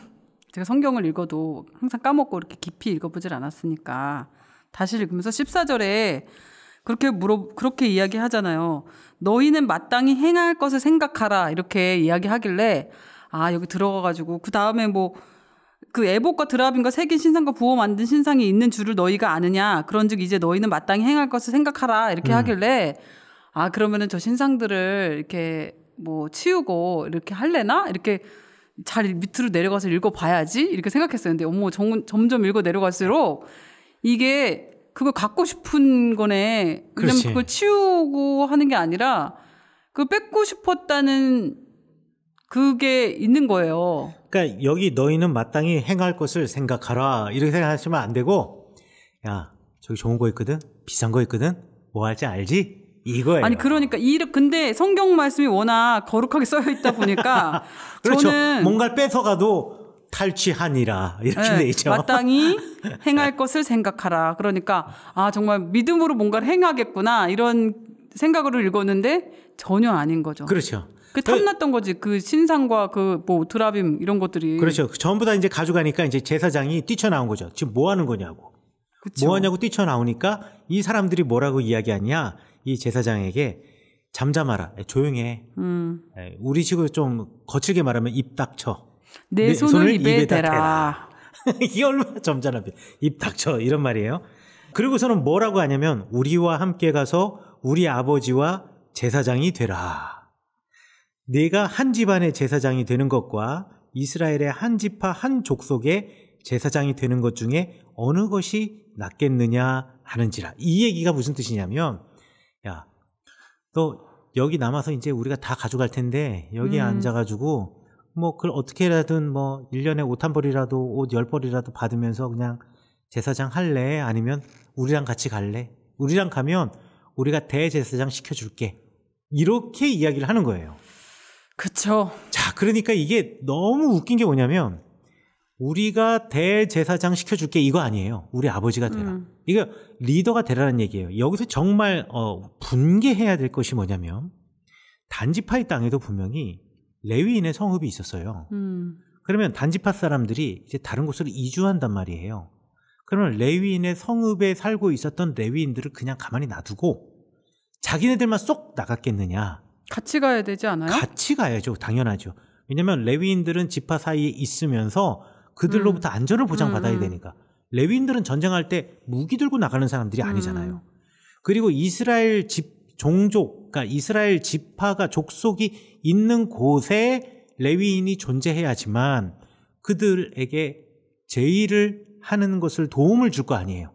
[SPEAKER 2] 제가 성경을 읽어도 항상 까먹고 이렇게 깊이 읽어보질 않았으니까 다시 읽으면서 14절에 그렇게 물어 그렇게 이야기하잖아요. 너희는 마땅히 행할 것을 생각하라 이렇게 이야기하길래 아 여기 들어가 가지고 그 다음에 뭐그 애복과 드라빈과 세긴 신상과 부호 만든 신상이 있는 줄을 너희가 아느냐 그런즉 이제 너희는 마땅히 행할 것을 생각하라 이렇게 음. 하길래 아 그러면은 저 신상들을 이렇게 뭐 치우고 이렇게 할래나 이렇게 잘 밑으로 내려가서 읽어봐야지 이렇게 생각했었는데 어머 정, 점점 읽어 내려갈수록 이게 그걸 갖고 싶은 거네. 왜냐면 그걸 치우고 하는 게 아니라 그 뺏고 싶었다는 그게 있는 거예요.
[SPEAKER 1] 그러니까 여기 너희는 마땅히 행할 것을 생각하라 이렇게 생각하시면 안 되고 야 저기 좋은 거 있거든 비싼 거 있거든 뭐 할지 알지 이거예요. 아니
[SPEAKER 2] 그러니까 이 근데 성경 말씀이 워낙 거룩하게 써여 있다 보니까 그렇죠. 저는 뭔가를
[SPEAKER 1] 뺏어가도 탈취하니라 이렇게 네, 돼 있죠.
[SPEAKER 2] 마땅히 행할 것을 생각하라. 그러니까 아 정말 믿음으로 뭔가를 행하겠구나 이런 생각으로 읽었는데 전혀 아닌 거죠. 그렇죠. 그 탐났던 거지 그 신상과 그 뭐 드라빔 이런 것들이 그렇죠.
[SPEAKER 1] 전부 다 이제 가져가니까 이제 제사장이 뛰쳐나온 거죠. 지금 뭐 하는 거냐고. 그쵸. 뭐 하냐고 뛰쳐나오니까 이 사람들이 뭐라고 이야기하냐 이 제사장에게 잠잠하라 조용해. 음. 우리 식으로 좀 거칠게 말하면 입 닥쳐.
[SPEAKER 2] 내, 손을, 손을, 입에, 입에 대라. 대라.
[SPEAKER 1] 이 얼마나 점잖아입 닥쳐 이런 말이에요. 그리고서는 뭐라고 하냐면 우리와 함께 가서 우리 아버지와 제사장이 되라. 내가한 집안의 제사장이 되는 것과 이스라엘의 한집파한 족속의 제사장이 되는 것 중에 어느 것이 낫겠느냐 하는지라. 이 얘기가 무슨 뜻이냐면 야, 너 여기 남아서 이제 우리가 다 가져갈 텐데 여기 에 음. 앉아가지고 뭐 그걸 어떻게라든 뭐 1년에 옷 한 벌이라도 옷0 벌이라도 받으면서 그냥 제사장 할래 아니면 우리랑 같이 갈래 우리랑 가면 우리가 대제사장 시켜줄게 이렇게 이야기를 하는 거예요. 그쵸. 자 그러니까 이게 너무 웃긴 게 뭐냐면 우리가 대제사장 시켜줄게 이거 아니에요. 우리 아버지가 되라. 음. 이거 리더가 되라는 얘기예요. 여기서 정말 어, 분개해야 될 것이 뭐냐면 단지파의 땅에도 분명히 레위인의 성읍이 있었어요. 음. 그러면 단지파 사람들이 이제 다른 곳으로 이주한단 말이에요. 그러면 레위인의 성읍에 살고 있었던 레위인들을 그냥 가만히 놔두고 자기네들만 쏙 나갔겠느냐?
[SPEAKER 2] 같이 가야 되지 않아요?
[SPEAKER 1] 같이 가야죠. 당연하죠. 왜냐면 레위인들은 지파 사이에 있으면서 그들로부터 음. 안전을 보장받아야 음. 되니까. 레위인들은 전쟁할 때 무기 들고 나가는 사람들이 아니잖아요. 음. 그리고 이스라엘 집 종족, 그러니까 이스라엘 지파가 족속이 있는 곳에 레위인이 존재해야지만 그들에게 제의를 하는 것을 도움을 줄 거 아니에요.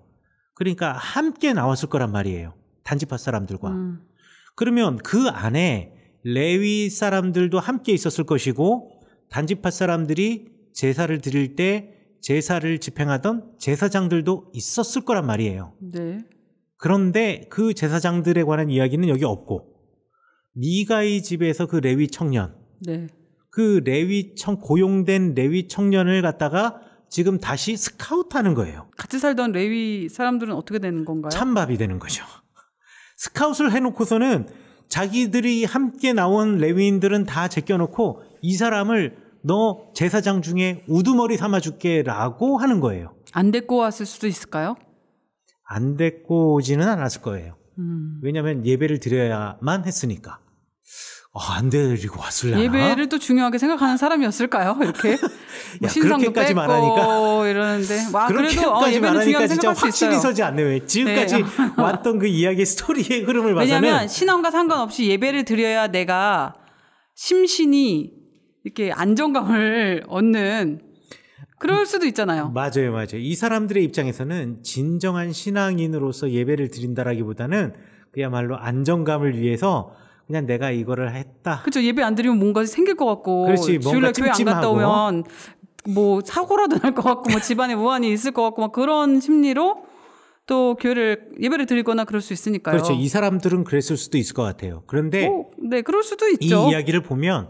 [SPEAKER 1] 그러니까 함께 나왔을 거란 말이에요. 단지파 사람들과. 음. 그러면 그 안에 레위 사람들도 함께 있었을 것이고 단지파 사람들이 제사를 드릴 때 제사를 집행하던 제사장들도 있었을 거란 말이에요. 네. 그런데 그 제사장들에 관한 이야기는 여기 없고 니가이 집에서 그 레위 청년 네. 그 레위 청 고용된 레위 청년을 갖다가 지금 다시 스카우트하는 거예요.
[SPEAKER 2] 같이 살던 레위 사람들은 어떻게 되는 건가요?
[SPEAKER 1] 찬밥이 되는 거죠. 스카우트를 해놓고서는 자기들이 함께 나온 레위인들은 다 제껴놓고 이 사람을 너 제사장 중에 우두머리 삼아줄게라고 하는 거예요. 안 데리고 왔을 수도 있을까요? 안 됐고 오지는 않았을 거예요. 음. 왜냐하면 예배를 드려야만 했으니까. 아, 안 데리고 왔을려나 예배를
[SPEAKER 2] 또 중요하게 생각하는 사람이었을까요? 이렇게 뭐 야, 신상도 그렇까지 말하니까 이러는데 와 그래도 어, 예배는 중요하게 생각할 수 확신이 있어요. 서지 않네요. 지금까지 네. 왔던
[SPEAKER 1] 그 이야기 스토리의 흐름을 봐서는 왜냐하면
[SPEAKER 2] 신앙과 상관없이 예배를 드려야 내가 심신이 이렇게 안정감을 얻는 그럴 수도 있잖아요.
[SPEAKER 1] 맞아요, 맞아요. 이 사람들의 입장에서는 진정한 신앙인으로서 예배를 드린다라기보다는 그야말로 안정감을 위해서 그냥 내가 이거를 했다.
[SPEAKER 2] 그렇죠. 예배 안 드리면 뭔가 생길 것 같고 그렇지, 주일날 교회 안 갔다 오면 뭐 사고라도 날 것 같고 뭐 집안에 무한이 있을 것 같고 막 그런 심리로 또 교회를 예배를 드리거나 그럴 수 있으니까요. 그렇죠. 이
[SPEAKER 1] 사람들은 그랬을 수도 있을 것 같아요. 그런데 오, 어,
[SPEAKER 2] 네, 그럴 수도 있죠. 이 이야기를
[SPEAKER 1] 보면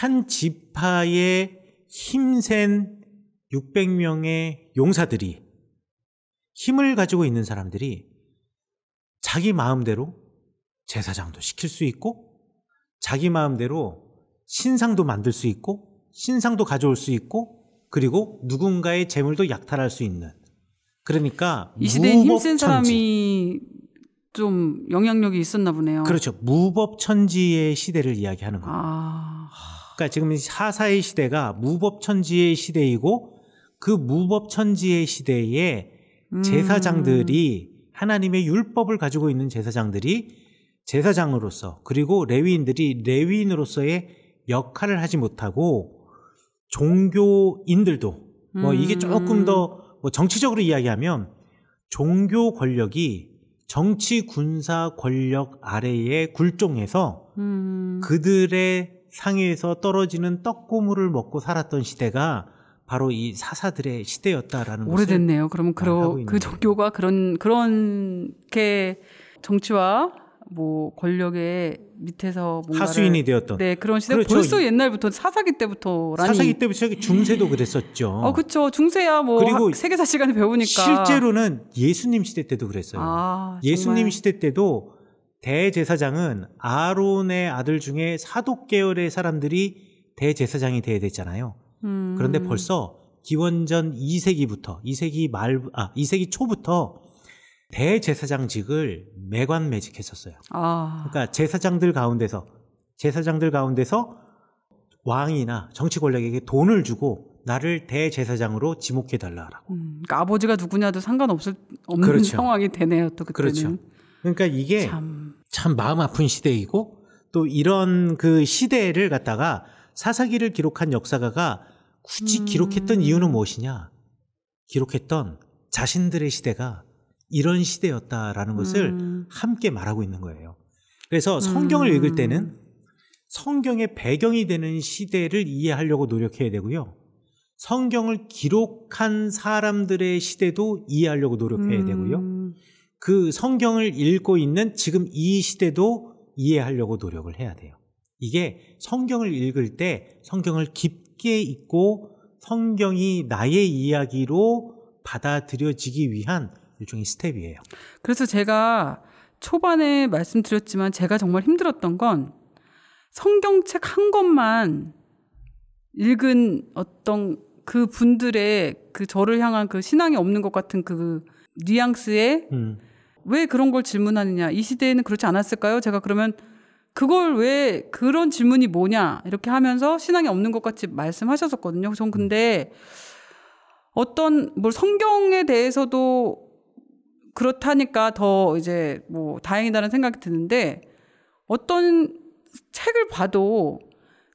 [SPEAKER 1] 한 지파의 힘센 600명의 용사들이 힘을 가지고 있는 사람들이 자기 마음대로 제사장도 시킬 수 있고 자기 마음대로 신상도 만들 수 있고 신상도 가져올 수 있고 그리고 누군가의 재물도 약탈할 수 있는 그러니까 이 시대에 힘센
[SPEAKER 2] 사람이 좀 영향력이 있었나 보네요. 그렇죠.
[SPEAKER 1] 무법천지의 시대를 이야기하는 거예요. 아... 그러니까 지금 사사의 시대가 무법천지의 시대이고 그 무법천지의 시대에
[SPEAKER 2] 음. 제사장들이
[SPEAKER 1] 하나님의 율법을 가지고 있는 제사장들이 제사장으로서 그리고 레위인들이 레위인으로서의 역할을 하지 못하고 종교인들도 뭐 이게 음. 조금 더뭐 정치적으로 이야기하면 종교 권력이 정치 군사 권력 아래에 굴종해서 음. 그들의 상에서 떨어지는 떡고물을 먹고 살았던 시대가 바로 이 사사들의 시대였다라는
[SPEAKER 2] 오래됐네요. 그러면 네, 그러, 그 종교가 그런 그렇게 정치와 뭐 권력의 밑에서 하수인이 되었던 네 그런 시대 그렇죠. 벌써 옛날부터 사사기 때부터라니 사사기
[SPEAKER 1] 때부터 중세도 그랬었죠. 어
[SPEAKER 2] 그렇죠 중세야 뭐 그리고 세계사 시간에 배우니까 실제로는
[SPEAKER 1] 예수님 시대 때도 그랬어요.
[SPEAKER 2] 아, 예수님
[SPEAKER 1] 시대 때도 대제사장은 아론의 아들 중에 사독 계열의 사람들이 대제사장이 돼야 됐잖아요. 음. 그런데 벌써 기원전 2세기부터 2세기 말 아 2세기 초부터 대제사장직을 매관 매직했었어요. 아. 그러니까 제사장들 가운데서 제사장들 가운데서 왕이나 정치 권력에게 돈을 주고 나를 대제사장으로 지목해 달라라고. 음, 그러니까 아버지가 누구냐도 상관없을 없는 그렇죠. 상황이
[SPEAKER 2] 되네요. 또그때 그렇죠.
[SPEAKER 1] 그러니까 이게 참... 참 마음 아픈 시대이고 또 이런 그 시대를 갖다가 사사기를 기록한 역사가가 굳이 음... 기록했던 이유는 무엇이냐? 기록했던 자신들의 시대가 이런 시대였다라는 것을 음. 함께 말하고 있는 거예요. 그래서 음. 성경을 읽을 때는 성경의 배경이 되는 시대를 이해하려고 노력해야 되고요. 성경을 기록한 사람들의 시대도 이해하려고 노력해야 음. 되고요. 그 성경을 읽고 있는 지금 이 시대도 이해하려고 노력을 해야 돼요. 이게 성경을 읽을 때 성경을 깊게 읽고 성경이 나의
[SPEAKER 2] 이야기로 받아들여지기 위한 일종의 스텝이에요. 그래서 제가 초반에 말씀드렸지만 제가 정말 힘들었던 건 성경책 한 권만 읽은 어떤 그 분들의 그 저를 향한 그 신앙이 없는 것 같은 그 뉘앙스에 음. 왜 그런 걸 질문하느냐. 이 시대에는 그렇지 않았을까요? 제가 그러면 그걸 왜 그런 질문이 뭐냐 이렇게 하면서 신앙이 없는 것 같이 말씀하셨었거든요. 전 근데 어떤 뭘 성경에 대해서도 그렇다니까 더 이제 뭐 다행이다라는 생각이 드는데 어떤 책을 봐도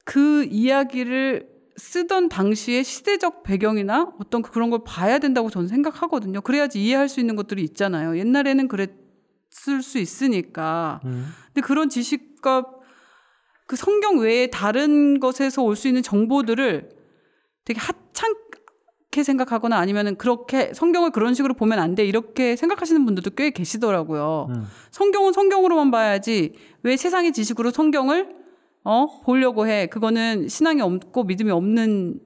[SPEAKER 2] 그 이야기를 쓰던 당시의 시대적 배경이나 어떤 그런 걸 봐야 된다고 저는 생각하거든요. 그래야지 이해할 수 있는 것들이 있잖아요. 옛날에는 그랬을 수 있으니까. 음. 근데 그런 지식 그러니까 그 성경 외에 다른 것에서 올 수 있는 정보들을 되게 하찮게 생각하거나 아니면은 그렇게 성경을 그런 식으로 보면 안 돼 이렇게 생각하시는 분들도 꽤 계시더라고요. 음. 성경은 성경으로만 봐야지 왜 세상의 지식으로 성경을 어 보려고 해? 그거는 신앙이 없고 믿음이 없는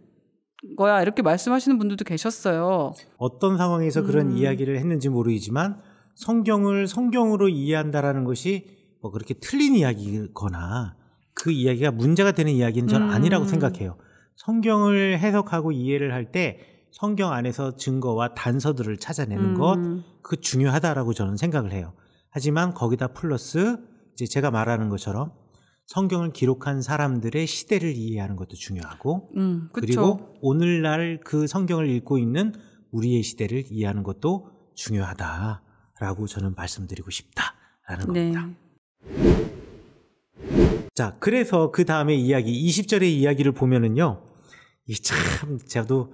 [SPEAKER 2] 거야 이렇게 말씀하시는 분들도 계셨어요. 어떤 상황에서
[SPEAKER 1] 그런 음. 이야기를 했는지 모르지만 성경을 성경으로 이해한다라는 것이 뭐 그렇게 틀린 이야기거나 그 이야기가 문제가 되는 이야기는 전 음. 아니라고 생각해요. 성경을 해석하고 이해를 할 때 성경 안에서 증거와 단서들을 찾아내는 것, 음. 그 중요하다라고 저는 생각을 해요. 하지만 거기다 플러스 이제 제가 말하는 것처럼 성경을 기록한 사람들의 시대를 이해하는 것도 중요하고
[SPEAKER 2] 음, 그리고
[SPEAKER 1] 오늘날 그 성경을 읽고 있는 우리의 시대를 이해하는 것도 중요하다라고 저는 말씀드리고 싶다라는 겁니다. 네. 자, 그래서 그 다음에 이야기, 20절의 이야기를 보면은요, 이참, 저도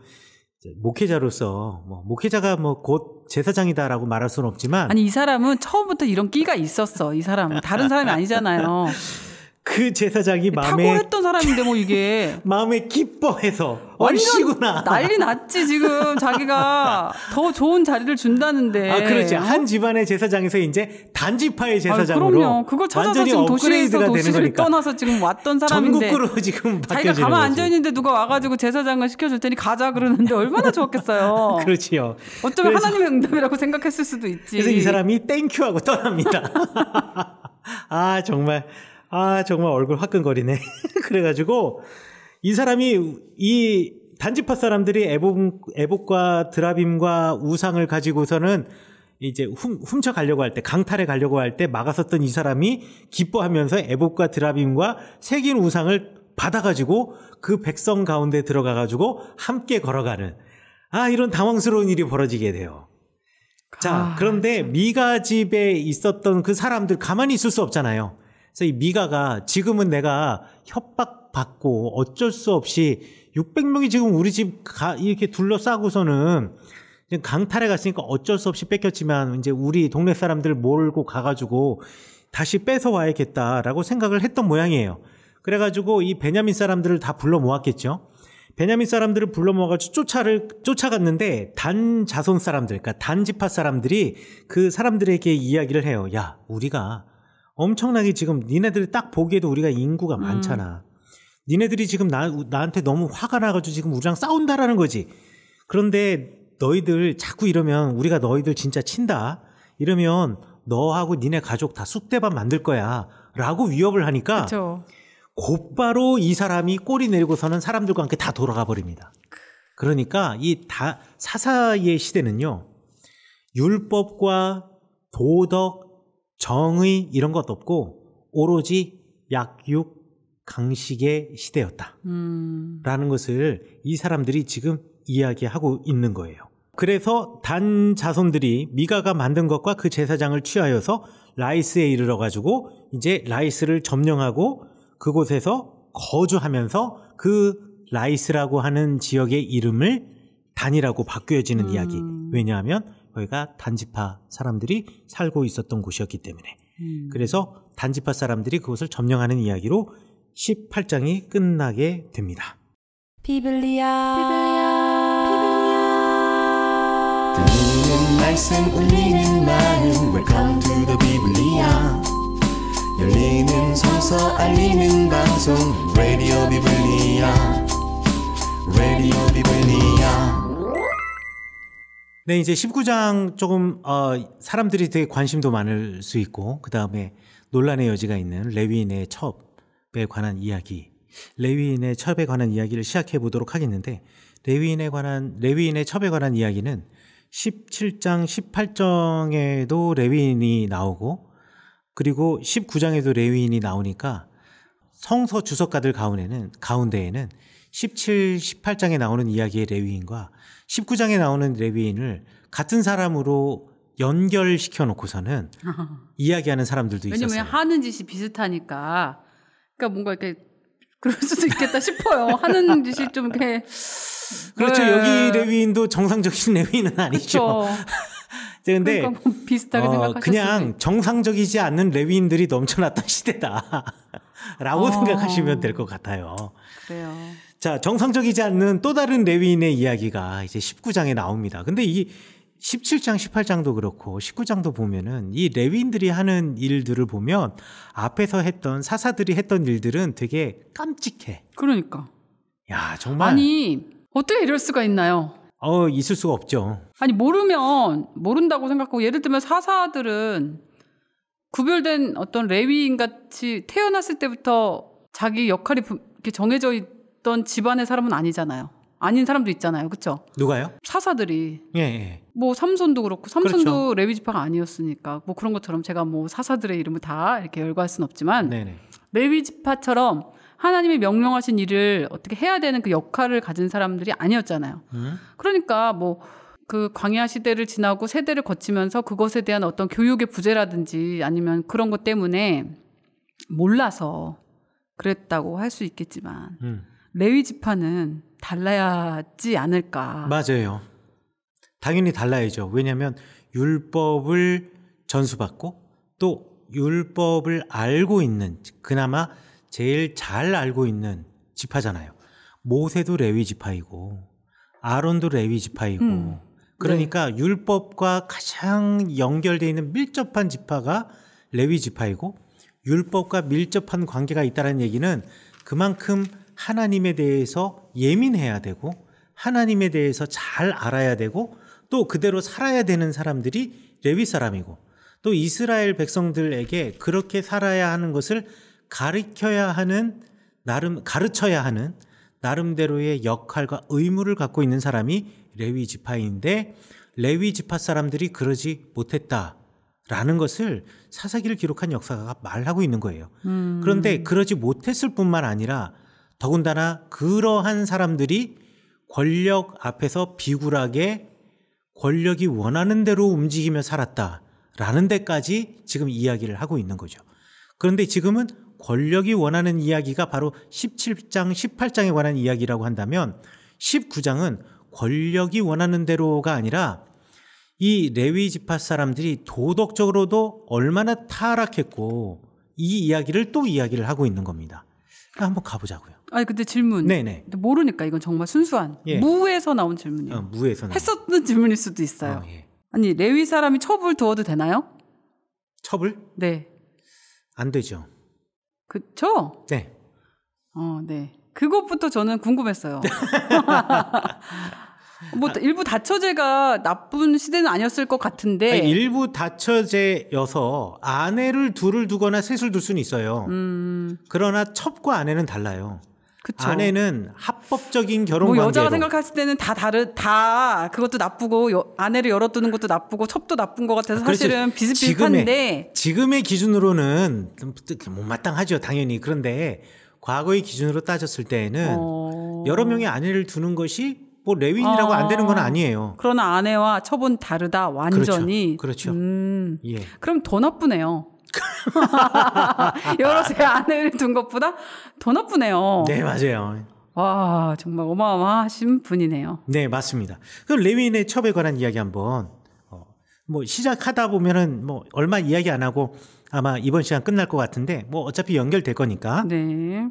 [SPEAKER 1] 목회자로서, 뭐, 목회자가 뭐 곧 제사장이다라고 말할 수는 없지만. 아니,
[SPEAKER 2] 이 사람은 처음부터 이런 끼가 있었어, 이 사람은. 다른 사람이 아니잖아요. 그 제사장이 마음에 탁월했던 사람인데 뭐 이게 마음에 기뻐해서 얼씨구나 난리 났지 지금
[SPEAKER 1] 자기가
[SPEAKER 2] 더 좋은 자리를 준다는데 아 그렇지
[SPEAKER 1] 한 집안의 제사장에서 이제 단지파의 제사장으로 아, 그럼요 그걸 찾아서 지금 도시에서 도시를 떠나서
[SPEAKER 2] 지금 왔던 사람인데 전국으로 지금 자기가 가만 앉아 있는데 누가 와가지고 제사장을 시켜줄 테니 가자 그러는데 얼마나 좋았겠어요 그렇지요 어쩌면 하나님의 응답이라고 생각했을 수도 있지 그래서 이 사람이 땡큐하고
[SPEAKER 1] 떠납니다 아 정말 아, 정말 얼굴 화끈거리네. 그래가지고, 이 사람이, 이 단지파 사람들이 에복 애복과 드라빔과 우상을 가지고서는 이제 훔, 훔쳐 가려고 할 때, 강탈해 가려고 할 때막았었던이 사람이 기뻐하면서 에복과 드라빔과 새긴 우상을 받아가지고 그 백성 가운데 들어가가지고 함께 걸어가는 아 이런 당황스러운 일이 벌어지게 돼요. 자 아, 그런데 미가 집에 있었던 그 사람들 가만히 있을 수 없잖아요. 그래서 이 미가가 지금은 내가 협박받고 어쩔 수 없이 600명이 지금 우리 집 가, 이렇게 둘러싸고서는 강탈해 갔으니까 어쩔 수 없이 뺏겼지만 이제 우리 동네 사람들 몰고 가가지고 다시 뺏어 와야겠다라고 생각을 했던 모양이에요. 그래가지고 이 베냐민 사람들을 다 불러 모았겠죠. 베냐민 사람들을 불러 모아가지고 쫓아를 쫓아갔는데 단 자손 사람들, 그러니까 단 지파 사람들이 그 사람들에게 이야기를 해요. 야, 우리가 엄청나게 지금 니네들 이딱 보기에도 우리가 인구가 음. 많잖아. 니네들이 지금 나, 나한테 너무 화가 나가지고 지금 우리랑 싸운다라는 거지. 그런데 너희들 자꾸 이러면 우리가 너희들 진짜 친다. 이러면 너하고 니네 가족 다 쑥대밭 만들 거야. 라고 위협을 하니까 그쵸. 곧바로 이 사람이 꼬리 내리고서는 사람들과 함께 다 돌아가 버립니다. 그러니까 이 다 사사의 시대는요. 율법과 도덕, 정의 이런 것도 없고 오로지 약육 강식의 시대였다. 음. 라는 것을 이 사람들이 지금 이야기하고 있는 거예요. 그래서 단 자손들이 미가가 만든 것과 그 제사장을 취하여서 라이스에 이르러 가지고 이제 라이스를 점령하고 그곳에서 거주하면서 그 라이스라고 하는 지역의 이름을 단이라고 바뀌어지는 음. 이야기. 왜냐하면 거기가 단지파 사람들이 살고 있었던 곳이었기 때문에 음. 그래서 단지파 사람들이 그것을 점령하는 이야기로 18장이 끝나게 됩니다.
[SPEAKER 2] 비블리아.
[SPEAKER 1] 들리는 말씀 울리는 마음 Welcome to the 비블리아 열리는 서서 알리는 방송
[SPEAKER 2] Radio 비블리아
[SPEAKER 1] Radio 비블리아 네, 이제 19장 조금 어 사람들이 되게 관심도 많을 수 있고 그다음에 논란의 여지가 있는 레위인의 첩에 관한 이야기. 레위인의 첩에 관한 이야기를 시작해 보도록 하겠는데 레위인에 관한 레위인의 첩에 관한 이야기는 17장 18장에도 레위인이 나오고 그리고 19장에도 레위인이 나오니까 성서 주석가들 가운데는 가운데에는 17, 18장에 나오는 이야기의 레위인과 19장에 나오는 레위인을 같은 사람으로 연결시켜 놓고서는 이야기하는 사람들도 있었어요. 왜냐면
[SPEAKER 2] 하는 짓이 비슷하니까. 그러니까 뭔가 이렇게 그럴 수도 있겠다 싶어요. 하는 짓이 좀 이렇게 그렇죠. 네. 여기
[SPEAKER 1] 레위인도 정상적인 레위인은 아니죠. 그런데 그러니까
[SPEAKER 2] 뭐 비슷하게 어, 그냥
[SPEAKER 1] 정상적이지 않는 레위인들이 넘쳐났던 시대다라고 어. 생각하시면 될 것 같아요. 그래요. 자, 정상적이지 않는 또 다른 레위인의 이야기가 이제 19장에 나옵니다. 근데 이 17장, 18장도 그렇고 19장도 보면은 이 레위인들이 하는 일들을 보면 앞에서 했던 사사들이 했던 일들은 되게
[SPEAKER 2] 깜찍해. 그러니까. 야, 정말 아니, 어떻게 이럴 수가 있나요? 어, 있을 수가 없죠. 아니, 모르면 모른다고 생각하고 예를 들면 사사들은 구별된 어떤 레위인 같이 태어났을 때부터 자기 역할이 이렇게 정해져 있 있던 집안의 사람은 아니잖아요. 아닌 사람도 있잖아요. 그렇죠? 누가요? 사사들이. 예, 예. 뭐 삼손도 그렇고 삼손도 그렇죠. 레위 지파가 아니었으니까 뭐 그런 것처럼 제가 뭐 사사들의 이름을 다 이렇게 열거할 수는 없지만 네네. 레위 지파처럼 하나님의 명령하신 일을 어떻게 해야 되는 그 역할을 가진 사람들이 아니었잖아요. 음? 그러니까 뭐 그 광야 시대를 지나고 세대를 거치면서 그것에 대한 어떤 교육의 부재라든지 아니면 그런 것 때문에 몰라서 그랬다고 할 수 있겠지만 음. 레위 지파는 달라야지 않을까?
[SPEAKER 1] 맞아요. 당연히 달라야죠. 왜냐하면 율법을 전수받고 또 율법을 알고 있는 그나마 제일 잘 알고 있는 지파잖아요. 모세도 레위 지파이고 아론도 레위 지파이고 음, 그러니까 네. 율법과 가장 연결돼 있는 밀접한 지파가 레위 지파이고 율법과 밀접한 관계가 있다는 얘기는 그만큼 하나님에 대해서 예민해야 되고 하나님에 대해서 잘 알아야 되고 또 그대로 살아야 되는 사람들이 레위 사람이고 또 이스라엘 백성들에게 그렇게 살아야 하는 것을 가르쳐야 하는 나름 가르쳐야 하는 나름대로의 역할과 의무를 갖고 있는 사람이 레위 지파인데 레위 지파 사람들이 그러지 못했다. 라는 것을 사사기를 기록한 역사가 말하고 있는 거예요. 음. 그런데 그러지 못했을 뿐만 아니라 더군다나 그러한 사람들이 권력 앞에서 비굴하게 권력이 원하는 대로 움직이며 살았다라는 데까지 지금 이야기를 하고 있는 거죠. 그런데 지금은 권력이 원하는 이야기가 바로 17장, 18장에 관한 이야기라고 한다면 19장은 권력이 원하는 대로가 아니라 이 레위 지파 사람들이 도덕적으로도 얼마나 타락했고 이 이야기를 또 이야기를 하고 있는 겁니다. 그러니까 한번 가보자고요.
[SPEAKER 2] 아니 근데 질문. 네네. 네. 모르니까 이건 정말 순수한 예. 무에서 나온 질문이에요. 어, 무에서 나온. 했었던 질문일 수도 있어요. 어, 예. 아니 레위 사람이 첩을 두어도 되나요? 첩을? 네. 안 되죠. 그쵸? 네. 어, 네. 그것부터 저는 궁금했어요. 뭐 일부 다처제가 나쁜 시대는 아니었을 것 같은데 아니,
[SPEAKER 1] 일부 다처제여서 아내를 둘을 두거나 셋을 둘 수는 있어요.
[SPEAKER 2] 음...
[SPEAKER 1] 그러나 첩과 아내는 달라요. 그쵸. 아내는 합법적인 결혼 뭐 여자가
[SPEAKER 2] 생각했을 때는 다 다르 다 그것도 나쁘고 여, 아내를 열어두는 것도 나쁘고 첩도 나쁜 것 같아서 사실은 비슷비슷한데
[SPEAKER 1] 지금의, 지금의 기준으로는 못마땅하죠 당연히 그런데 과거의 기준으로 따졌을 때에는 어... 여러 명의 아내를 두는 것이 뭐 레윈이라고 아, 안 되는 건 아. 아니에요.
[SPEAKER 2] 그러나 아내와 첩은 다르다 완전히. 그렇죠. 그렇죠. 음, 예. 그럼 더 나쁘네요. 여러 제 안을 둔 것보다 더 나쁘네요. 네, 맞아요. 와, 정말 어마어마하신 분이네요.
[SPEAKER 1] 네, 맞습니다. 그럼 레위인의 첩에 관한 이야기 한번 어,
[SPEAKER 2] 뭐 시작하다 보면은 뭐
[SPEAKER 1] 얼마 이야기 안 하고 아마 이번 시간 끝날 것 같은데 뭐 어차피 연결될 거니까. 네.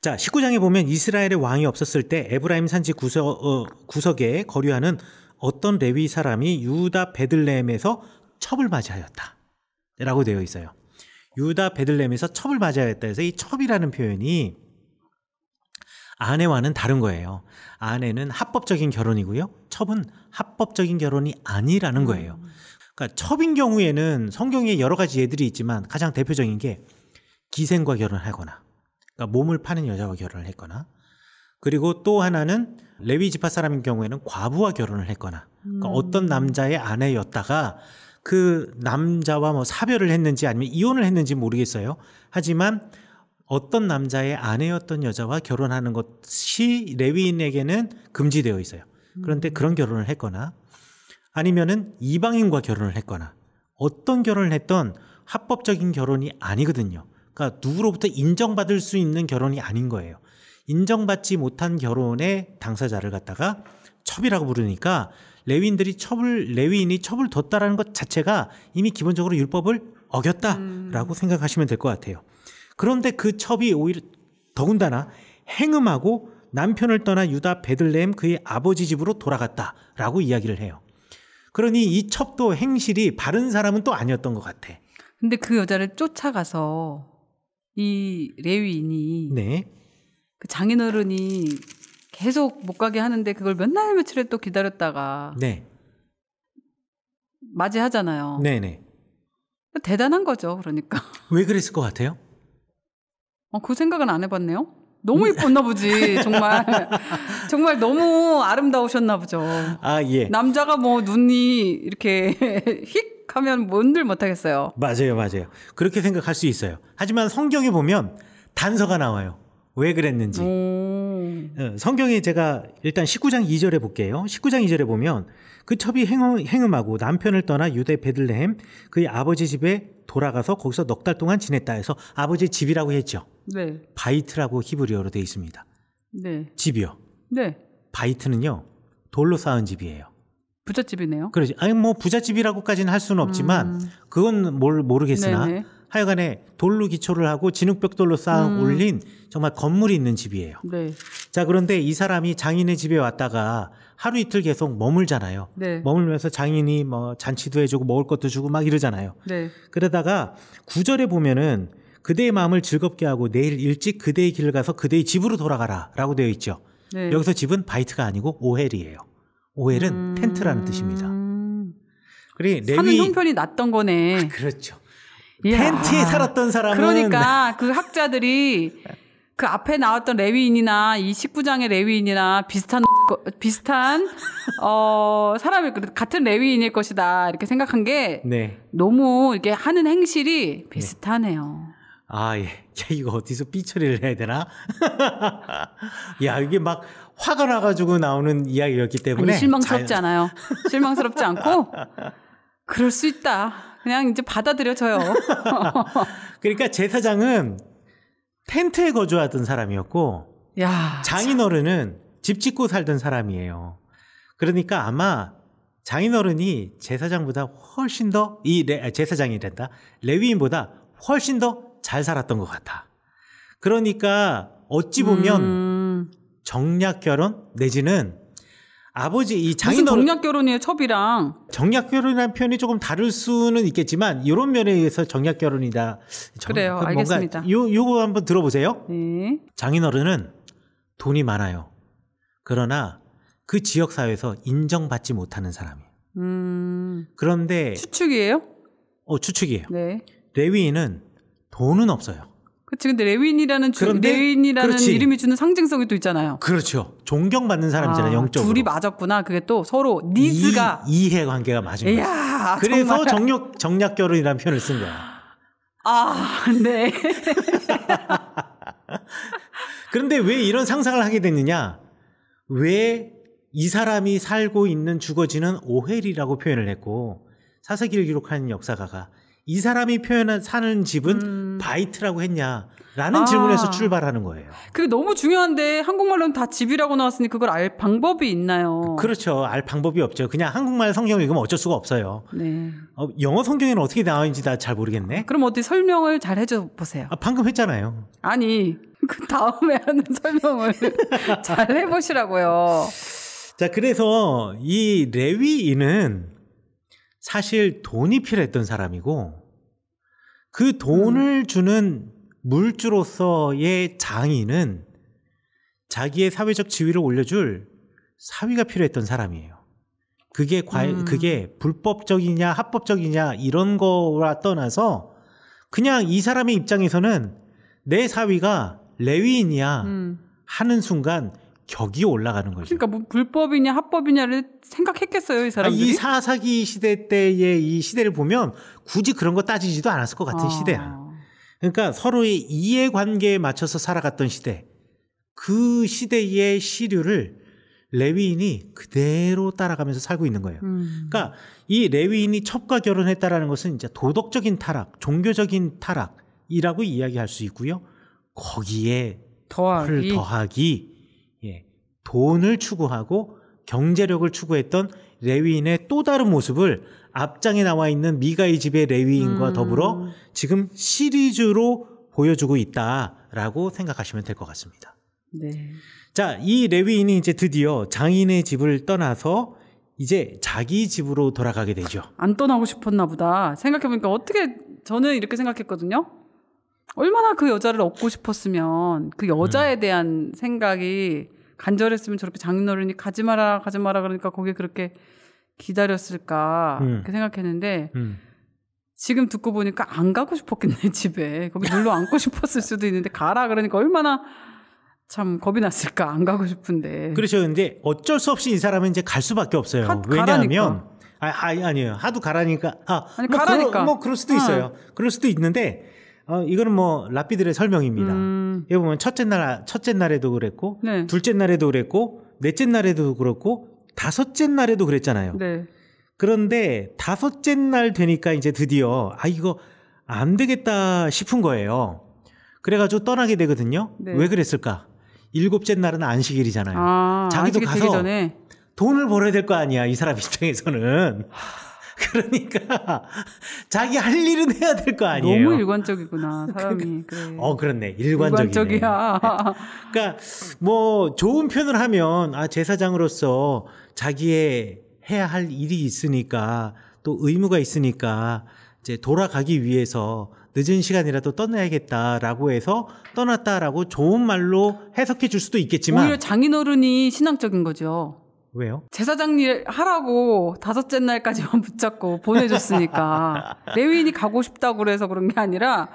[SPEAKER 1] 자, 19장에 보면 이스라엘의 왕이 없었을 때 에브라임 산지 구석, 어, 구석에 거류하는 어떤 레위 사람이 유다 베들레헴에서 첩을 맞이하였다. 라고 되어 있어요. 유다 베들렘에서 첩을 맞이하였다 해서 이 첩이라는 표현이 아내와는 다른 거예요. 아내는 합법적인 결혼이고요. 첩은 합법적인 결혼이 아니라는 거예요. 그러니까 첩인 경우에는 성경에 여러 가지 예들이 있지만 가장 대표적인 게 기생과 결혼하거나 그러니까 몸을 파는 여자와 결혼을 했거나 그리고 또 하나는 레위 지파 사람인 경우에는 과부와 결혼을 했거나 그러니까 음. 어떤 남자의 아내였다가 그 남자와 뭐 사별을 했는지 아니면 이혼을 했는지 모르겠어요. 하지만 어떤 남자의 아내였던 여자와 결혼하는 것이 레위인에게는 금지되어 있어요. 그런데 음. 그런 결혼을 했거나 아니면은 이방인과 결혼을 했거나 어떤 결혼을 했던 합법적인 결혼이 아니거든요. 그러니까 누구로부터 인정받을 수 있는 결혼이 아닌 거예요. 인정받지 못한 결혼의 당사자를 갖다가 첩이라고 부르니까 레위인들이 첩을 레위인이 첩을 뒀다라는 것 자체가 이미 기본적으로 율법을 어겼다라고 음. 생각하시면 될 것 같아요. 그런데 그 첩이 오히려 더군다나 행음하고 남편을 떠나 유다 베들레헴 그의 아버지 집으로 돌아갔다라고 이야기를 해요. 그러니 이 첩도 행실이 바른 사람은 또 아니었던 것 같아.
[SPEAKER 2] 근데 그 여자를 쫓아가서 이 레위인이 네. 그 장인어른이 계속 못 가게 하는데 그걸 몇 날 며칠을 또 기다렸다가 네. 맞이하잖아요. 네네. 네. 대단한 거죠, 그러니까.
[SPEAKER 1] 왜 그랬을 것 같아요?
[SPEAKER 2] 어, 그 생각은 안 해봤네요. 너무 예뻤나 보지, 정말. 정말 너무 아름다우셨나 보죠. 아, 예. 남자가 뭐 눈이 이렇게 휙 하면 뭔들 못하겠어요.
[SPEAKER 1] 맞아요, 맞아요. 그렇게 생각할 수 있어요. 하지만 성경에 보면 단서가 나와요. 왜 그랬는지. 음... 음. 성경에 제가 일단 19장 2절에 볼게요. 19장 2절에 보면 그 첩이 행음, 하고 남편을 떠나 유대 베들레헴 그의 아버지 집에 돌아가서 거기서 넉달 동안 지냈다 해서 아버지 집이라고 했죠. 네. 바이트라고 히브리어로 되어 있습니다. 네. 집이요. 네. 바이트는요. 돌로 쌓은 집이에요.
[SPEAKER 2] 부잣집이네요.
[SPEAKER 1] 그러지. 아니 뭐 부잣집이라고까지는 할 수는 없지만 음. 그건 뭘 모르겠으나 네네. 하여간에 돌로 기초를 하고 진흙벽돌로 쌓아 음. 올린 정말 건물이 있는 집이에요. 네. 자, 그런데 이 사람이 장인의 집에 왔다가 하루 이틀 계속 머물잖아요. 네. 머물면서 장인이 뭐 잔치도 해주고 먹을 것도 주고 막 이러잖아요. 네. 그러다가 구절에 보면은 그대의 마음을 즐겁게 하고 내일 일찍 그대의 길을 가서 그대의 집으로 돌아가라 라고 되어 있죠. 네. 여기서 집은 바이트가 아니고 오헬이에요. 오헬은 음... 텐트라는 뜻입니다. 음. 그리 레위 사는 형편이
[SPEAKER 2] 났던 거네. 아, 그렇죠. 이야. 예. 텐트에 아. 살았던 사람은 그러니까 네. 그 학자들이 그 앞에 나왔던 레위인이나 이 19장의 레위인이나 비슷한 비슷한 어 사람일 같은 레위인일 것이다 이렇게 생각한 게 네. 너무 이렇게 하는 행실이 비슷하네요. 네.
[SPEAKER 1] 아 예, 이거 어디서 삐처리를 해야 되나? 야 이게 막 화가 나가지고 나오는 이야기였기 때문에 아니, 실망스럽지 자
[SPEAKER 2] 않아요. 실망스럽지 않고 그럴 수 있다. 그냥 이제 받아들여져요.
[SPEAKER 1] 그러니까 제사장은 텐트에 거주하던 사람이었고 야, 장인어른은 집 짓고 살던 사람이에요. 그러니까 아마 장인어른이 제사장보다 훨씬 더이 아, 제사장이 된다 레위인보다 훨씬 더 잘 살았던 것 같아. 그러니까 어찌 보면 음... 정략 결혼 내지는 아버지 이 장인 무슨 정략
[SPEAKER 2] 결혼이에요 첩이랑
[SPEAKER 1] 정략 결혼이라는 표현이 조금 다를 수는 있겠지만 이런 면에 의해서 정략 결혼이다.
[SPEAKER 2] 정, 그래요, 그 알겠습니다.
[SPEAKER 1] 요 요거 한번 들어보세요. 네. 장인어른은 돈이 많아요. 그러나 그 지역 사회에서 인정받지 못하는 사람이에요.
[SPEAKER 2] 음... 그런데 추측이에요? 어 추측이에요. 네.
[SPEAKER 1] 레위인은 돈은 없어요.
[SPEAKER 2] 그치 근데 레윈이라는 주, 그런데, 레윈이라는 그렇지. 이름이 주는 상징성이 또 있잖아요. 그렇죠. 존경받는 사람이잖아요. 아, 영적으로. 둘이 맞았구나. 그게 또 서로 니즈가 이, 해 관계가 맞은 거예 그래서 정말. 정력
[SPEAKER 1] 정략 결혼이라는 표현을 쓴 거야.
[SPEAKER 2] 아, 네.
[SPEAKER 1] 그런데 왜 이런 상상을 하게 됐느냐? 왜 이 사람이 살고 있는 주거지는 오헬이라고 표현을 했고 사사기를 기록한 역사가가 이 사람이 표현한 사는 집은 음. 바이트라고 했냐라는 아. 질문에서 출발하는 거예요.
[SPEAKER 2] 그게 너무 중요한데 한국말로는 다 집이라고 나왔으니 그걸 알 방법이 있나요?
[SPEAKER 1] 그렇죠. 알 방법이 없죠. 그냥 한국말 성경 읽으면 어쩔 수가 없어요. 네. 어, 영어 성경에는 어떻게 나와 있는지 다 잘 모르겠네. 그럼 어디 설명을 잘 해줘 보세요. 아, 방금 했잖아요.
[SPEAKER 2] 아니 그 다음에 하는 설명을 잘 해보시라고요.
[SPEAKER 1] 자, 그래서 이 레위인은 사실 돈이 필요했던 사람이고 그 돈을 음. 주는 물주로서의 장인은 자기의 사회적 지위를 올려줄 사위가 필요했던 사람이에요. 그게 과 음. 그게 불법적이냐 합법적이냐 이런 거라 떠나서 그냥 이 사람의 입장에서는 내 사위가 레위인이야 음. 하는 순간 격이 올라가는 거죠.
[SPEAKER 2] 그러니까 뭐 불법이냐 합법이냐를 생각했겠어요, 이 사람들이. 이
[SPEAKER 1] 사사기 시대 때의 이 시대를 보면 굳이 그런 거 따지지도 않았을 것 같은 아. 시대야. 그러니까 서로의 이해 관계에 맞춰서 살아갔던 시대. 그 시대의 시류를 레위인이 그대로 따라가면서 살고 있는 거예요. 음. 그러니까 이 레위인이 첩과 결혼했다라는 것은 이제 도덕적인 타락, 종교적인 타락이라고 이야기할 수 있고요. 거기에 더하기, 더하기 돈을 추구하고 경제력을 추구했던 레위인의 또 다른 모습을 앞장에 나와 있는 미가의 집의 레위인과 음. 더불어 지금 시리즈로 보여주고 있다라고 생각하시면 될 것 같습니다. 네. 자, 이 레위인이 이제 드디어 장인의 집을 떠나서 이제 자기 집으로 돌아가게 되죠.
[SPEAKER 2] 안 떠나고 싶었나 보다. 생각해보니까 어떻게 저는 이렇게 생각했거든요. 얼마나 그 여자를 얻고 싶었으면 그 여자에 음. 대한 생각이 간절했으면 저렇게 장인어른이 가지 마라 가지 마라 그러니까 거기 그렇게 기다렸을까 음. 그렇게 생각했는데 음. 지금 듣고 보니까 안 가고 싶었겠네 집에 거기 눌러 앉고 싶었을 수도 있는데 가라 그러니까 얼마나 참 겁이 났을까 안 가고 싶은데 그렇죠 근데 어쩔 수 없이 이
[SPEAKER 1] 사람은 이제 갈 수밖에 없어요 가, 왜냐하면 아, 아니 아니에요
[SPEAKER 2] 하도 가라니까 아 아니, 뭐 가라니까 그러, 뭐 그럴 수도 어. 있어요 어.
[SPEAKER 1] 그럴 수도 있는데 어, 이거는 뭐 라피들의 설명입니다. 음. 여기 보면 첫째 날 첫째 날에도 그랬고 네. 둘째 날에도 그랬고 넷째 날에도 그렇고 다섯째 날에도 그랬잖아요. 네. 그런데 다섯째 날 되니까 이제 드디어 아 이거 안 되겠다 싶은 거예요. 그래가지고 떠나게 되거든요. 네. 왜 그랬을까? 일곱째 날은 안식일이잖아요.
[SPEAKER 2] 아, 자기도 안식일 가서
[SPEAKER 1] 돈을 벌어야 될 거 아니야 이 사람 입장에서는. 그러니까 자기
[SPEAKER 2] 할 일은 해야 될 거 아니에요. 너무 일관적이구나 사람이. 그러니까.
[SPEAKER 1] 그래. 어 그렇네 일관적이네.
[SPEAKER 2] 일관적이야. 네.
[SPEAKER 1] 그러니까 뭐 좋은 표현을 하면 아 제사장으로서 자기의 해야 할 일이 있으니까 또 의무가 있으니까 이제 돌아가기 위해서 늦은 시간이라도 떠나야겠다라고 해서 떠났다라고 좋은 말로 해석해 줄 수도 있겠지만 오히려
[SPEAKER 2] 장인어른이 신앙적인 거죠. 왜요? 제사장 일 하라고 다섯째 날까지만 붙잡고 보내줬으니까 레위인이 가고 싶다고 그래서 그런 게 아니라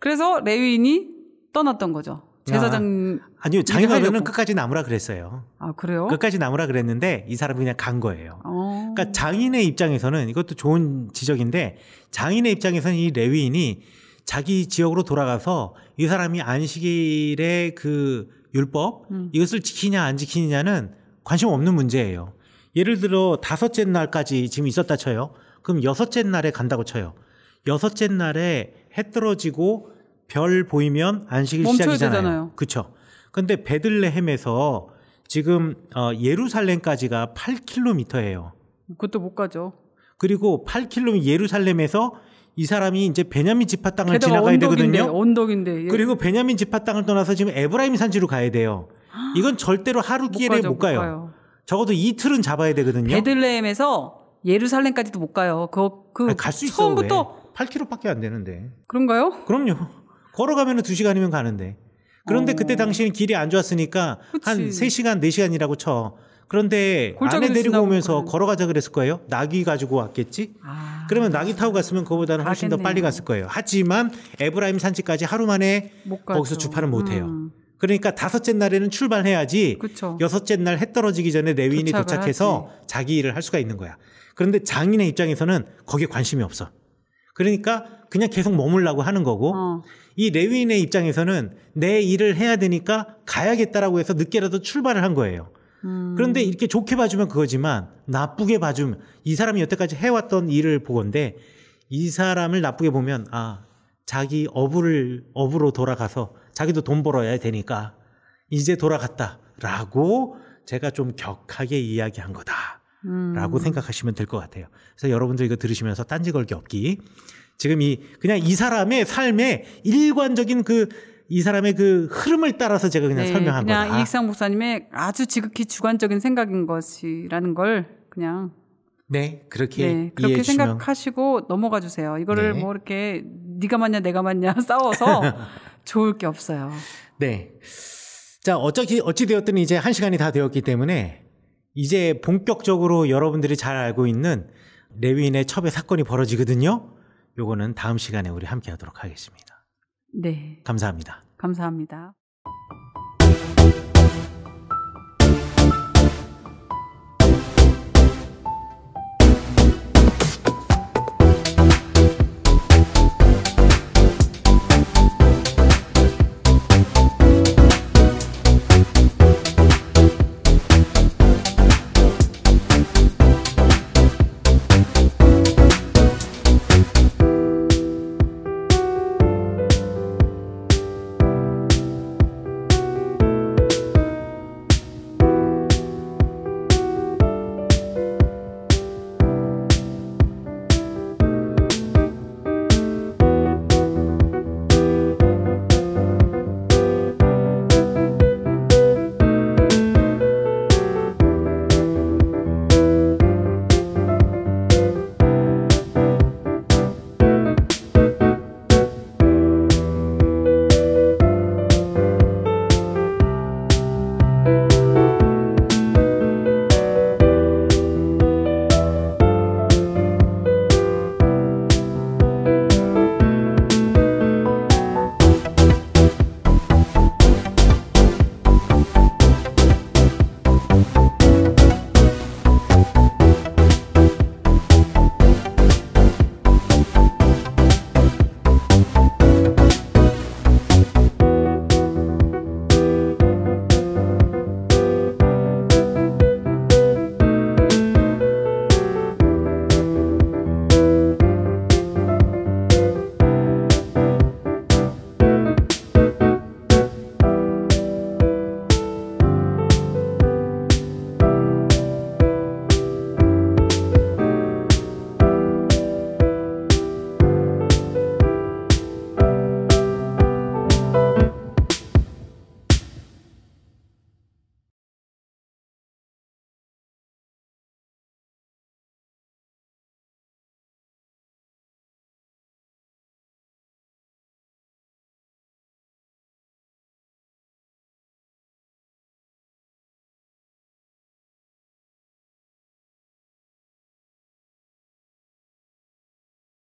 [SPEAKER 2] 그래서 레위인이 떠났던 거죠. 제사장
[SPEAKER 1] 아, 니요 장인어른은 끝까지 남으라 그랬어요. 아 그래요? 끝까지 남으라 그랬는데 이 사람이 그냥 간 거예요.
[SPEAKER 2] 어... 그러니까
[SPEAKER 1] 장인의 입장에서는 이것도 좋은 지적인데 장인의 입장에서는 이 레위인이 자기 지역으로 돌아가서 이 사람이 안식일의 그 율법 음. 이것을 지키냐 안 지키냐는 느 관심 없는 문제예요. 예를 들어 다섯째 날까지 지금 있었다 쳐요. 그럼 여섯째 날에 간다고 쳐요. 여섯째 날에 해 떨어지고 별 보이면 안식일 시작이잖아요. 되잖아요. 그쵸. 근데 베들레헴에서 지금 어, 예루살렘까지가 8km예요. 그것도 못 가죠. 그리고 8km 예루살렘에서 이 사람이 이제 베냐민 지파 땅을 지나가야 언덕인데, 되거든요.
[SPEAKER 2] 언덕인데. 예. 그리고
[SPEAKER 1] 베냐민 지파 땅을 떠나서 지금 에브라임 산지로 가야 돼요. 이건 절대로 하루 길에 못, 못, 가요. 적어도 이틀은 잡아야 되거든요.
[SPEAKER 2] 베들레헴에서 예루살렘까지도 못 가요. 그 그갈수 있어. 처음부터
[SPEAKER 1] 왜? 8km밖에 안 되는데. 그런가요? 그럼요. 걸어가면 2시간이면 가는데. 그런데 어... 그때 당시에는 길이 안 좋았으니까 그치. 한 3시간, 4시간이라고 쳐. 그런데 안에 내리고 오면서 그런... 걸어가자 그랬을 거예요. 낙이 가지고 왔겠지? 아... 그러면 낙이 타고 갔으면 그거보다는 훨씬 더 빨리 갔을 거예요. 하지만 에브라임 산지까지 하루 만에 거기서 주파를 못 해요. 음. 그러니까 다섯째 날에는 출발해야지 그쵸. 여섯째 날 해 떨어지기 전에 내위인이 도착해서 하지. 자기 일을 할 수가 있는 거야. 그런데 장인의 입장에서는 거기에 관심이 없어. 그러니까 그냥 계속 머물라고 하는 거고 어. 이 레위인의 입장에서는 내 일을 해야 되니까 가야겠다라고 해서 늦게라도 출발을 한 거예요. 음. 그런데 이렇게 좋게 봐주면 그거지만 나쁘게 봐주면 이 사람이 여태까지 해왔던 일을 보건데 이 사람을 나쁘게 보면 아 자기 어부를 어부로 돌아가서 자기도 돈 벌어야 되니까 이제 돌아갔다라고 제가 좀 격하게 이야기한 거다라고 음. 생각하시면 될 것 같아요. 그래서 여러분들 이거 들으시면서 딴지 걸기 없기. 지금 이 그냥 이 사람의 삶의 일관적인 그 이 사람의 그 흐름을 따라서 제가 그냥 네, 설명한 그냥 거다. 이익상
[SPEAKER 2] 목사님의 아주 지극히 주관적인 생각인 것이라는 걸 그냥
[SPEAKER 1] 네 그렇게 네, 그렇게
[SPEAKER 2] 생각하시고 넘어가 주세요. 이거를 네. 뭐 이렇게 네가 맞냐 내가 맞냐 싸워서 좋을 게 없어요.
[SPEAKER 1] 네. 자, 어찌, 어찌 되었든 이제 한 시간이 다 되었기 때문에 이제 본격적으로 여러분들이 잘 알고 있는 레위인의 첩의 사건이 벌어지거든요. 요거는 다음 시간에 우리 함께 하도록 하겠습니다. 네. 감사합니다.
[SPEAKER 2] 감사합니다.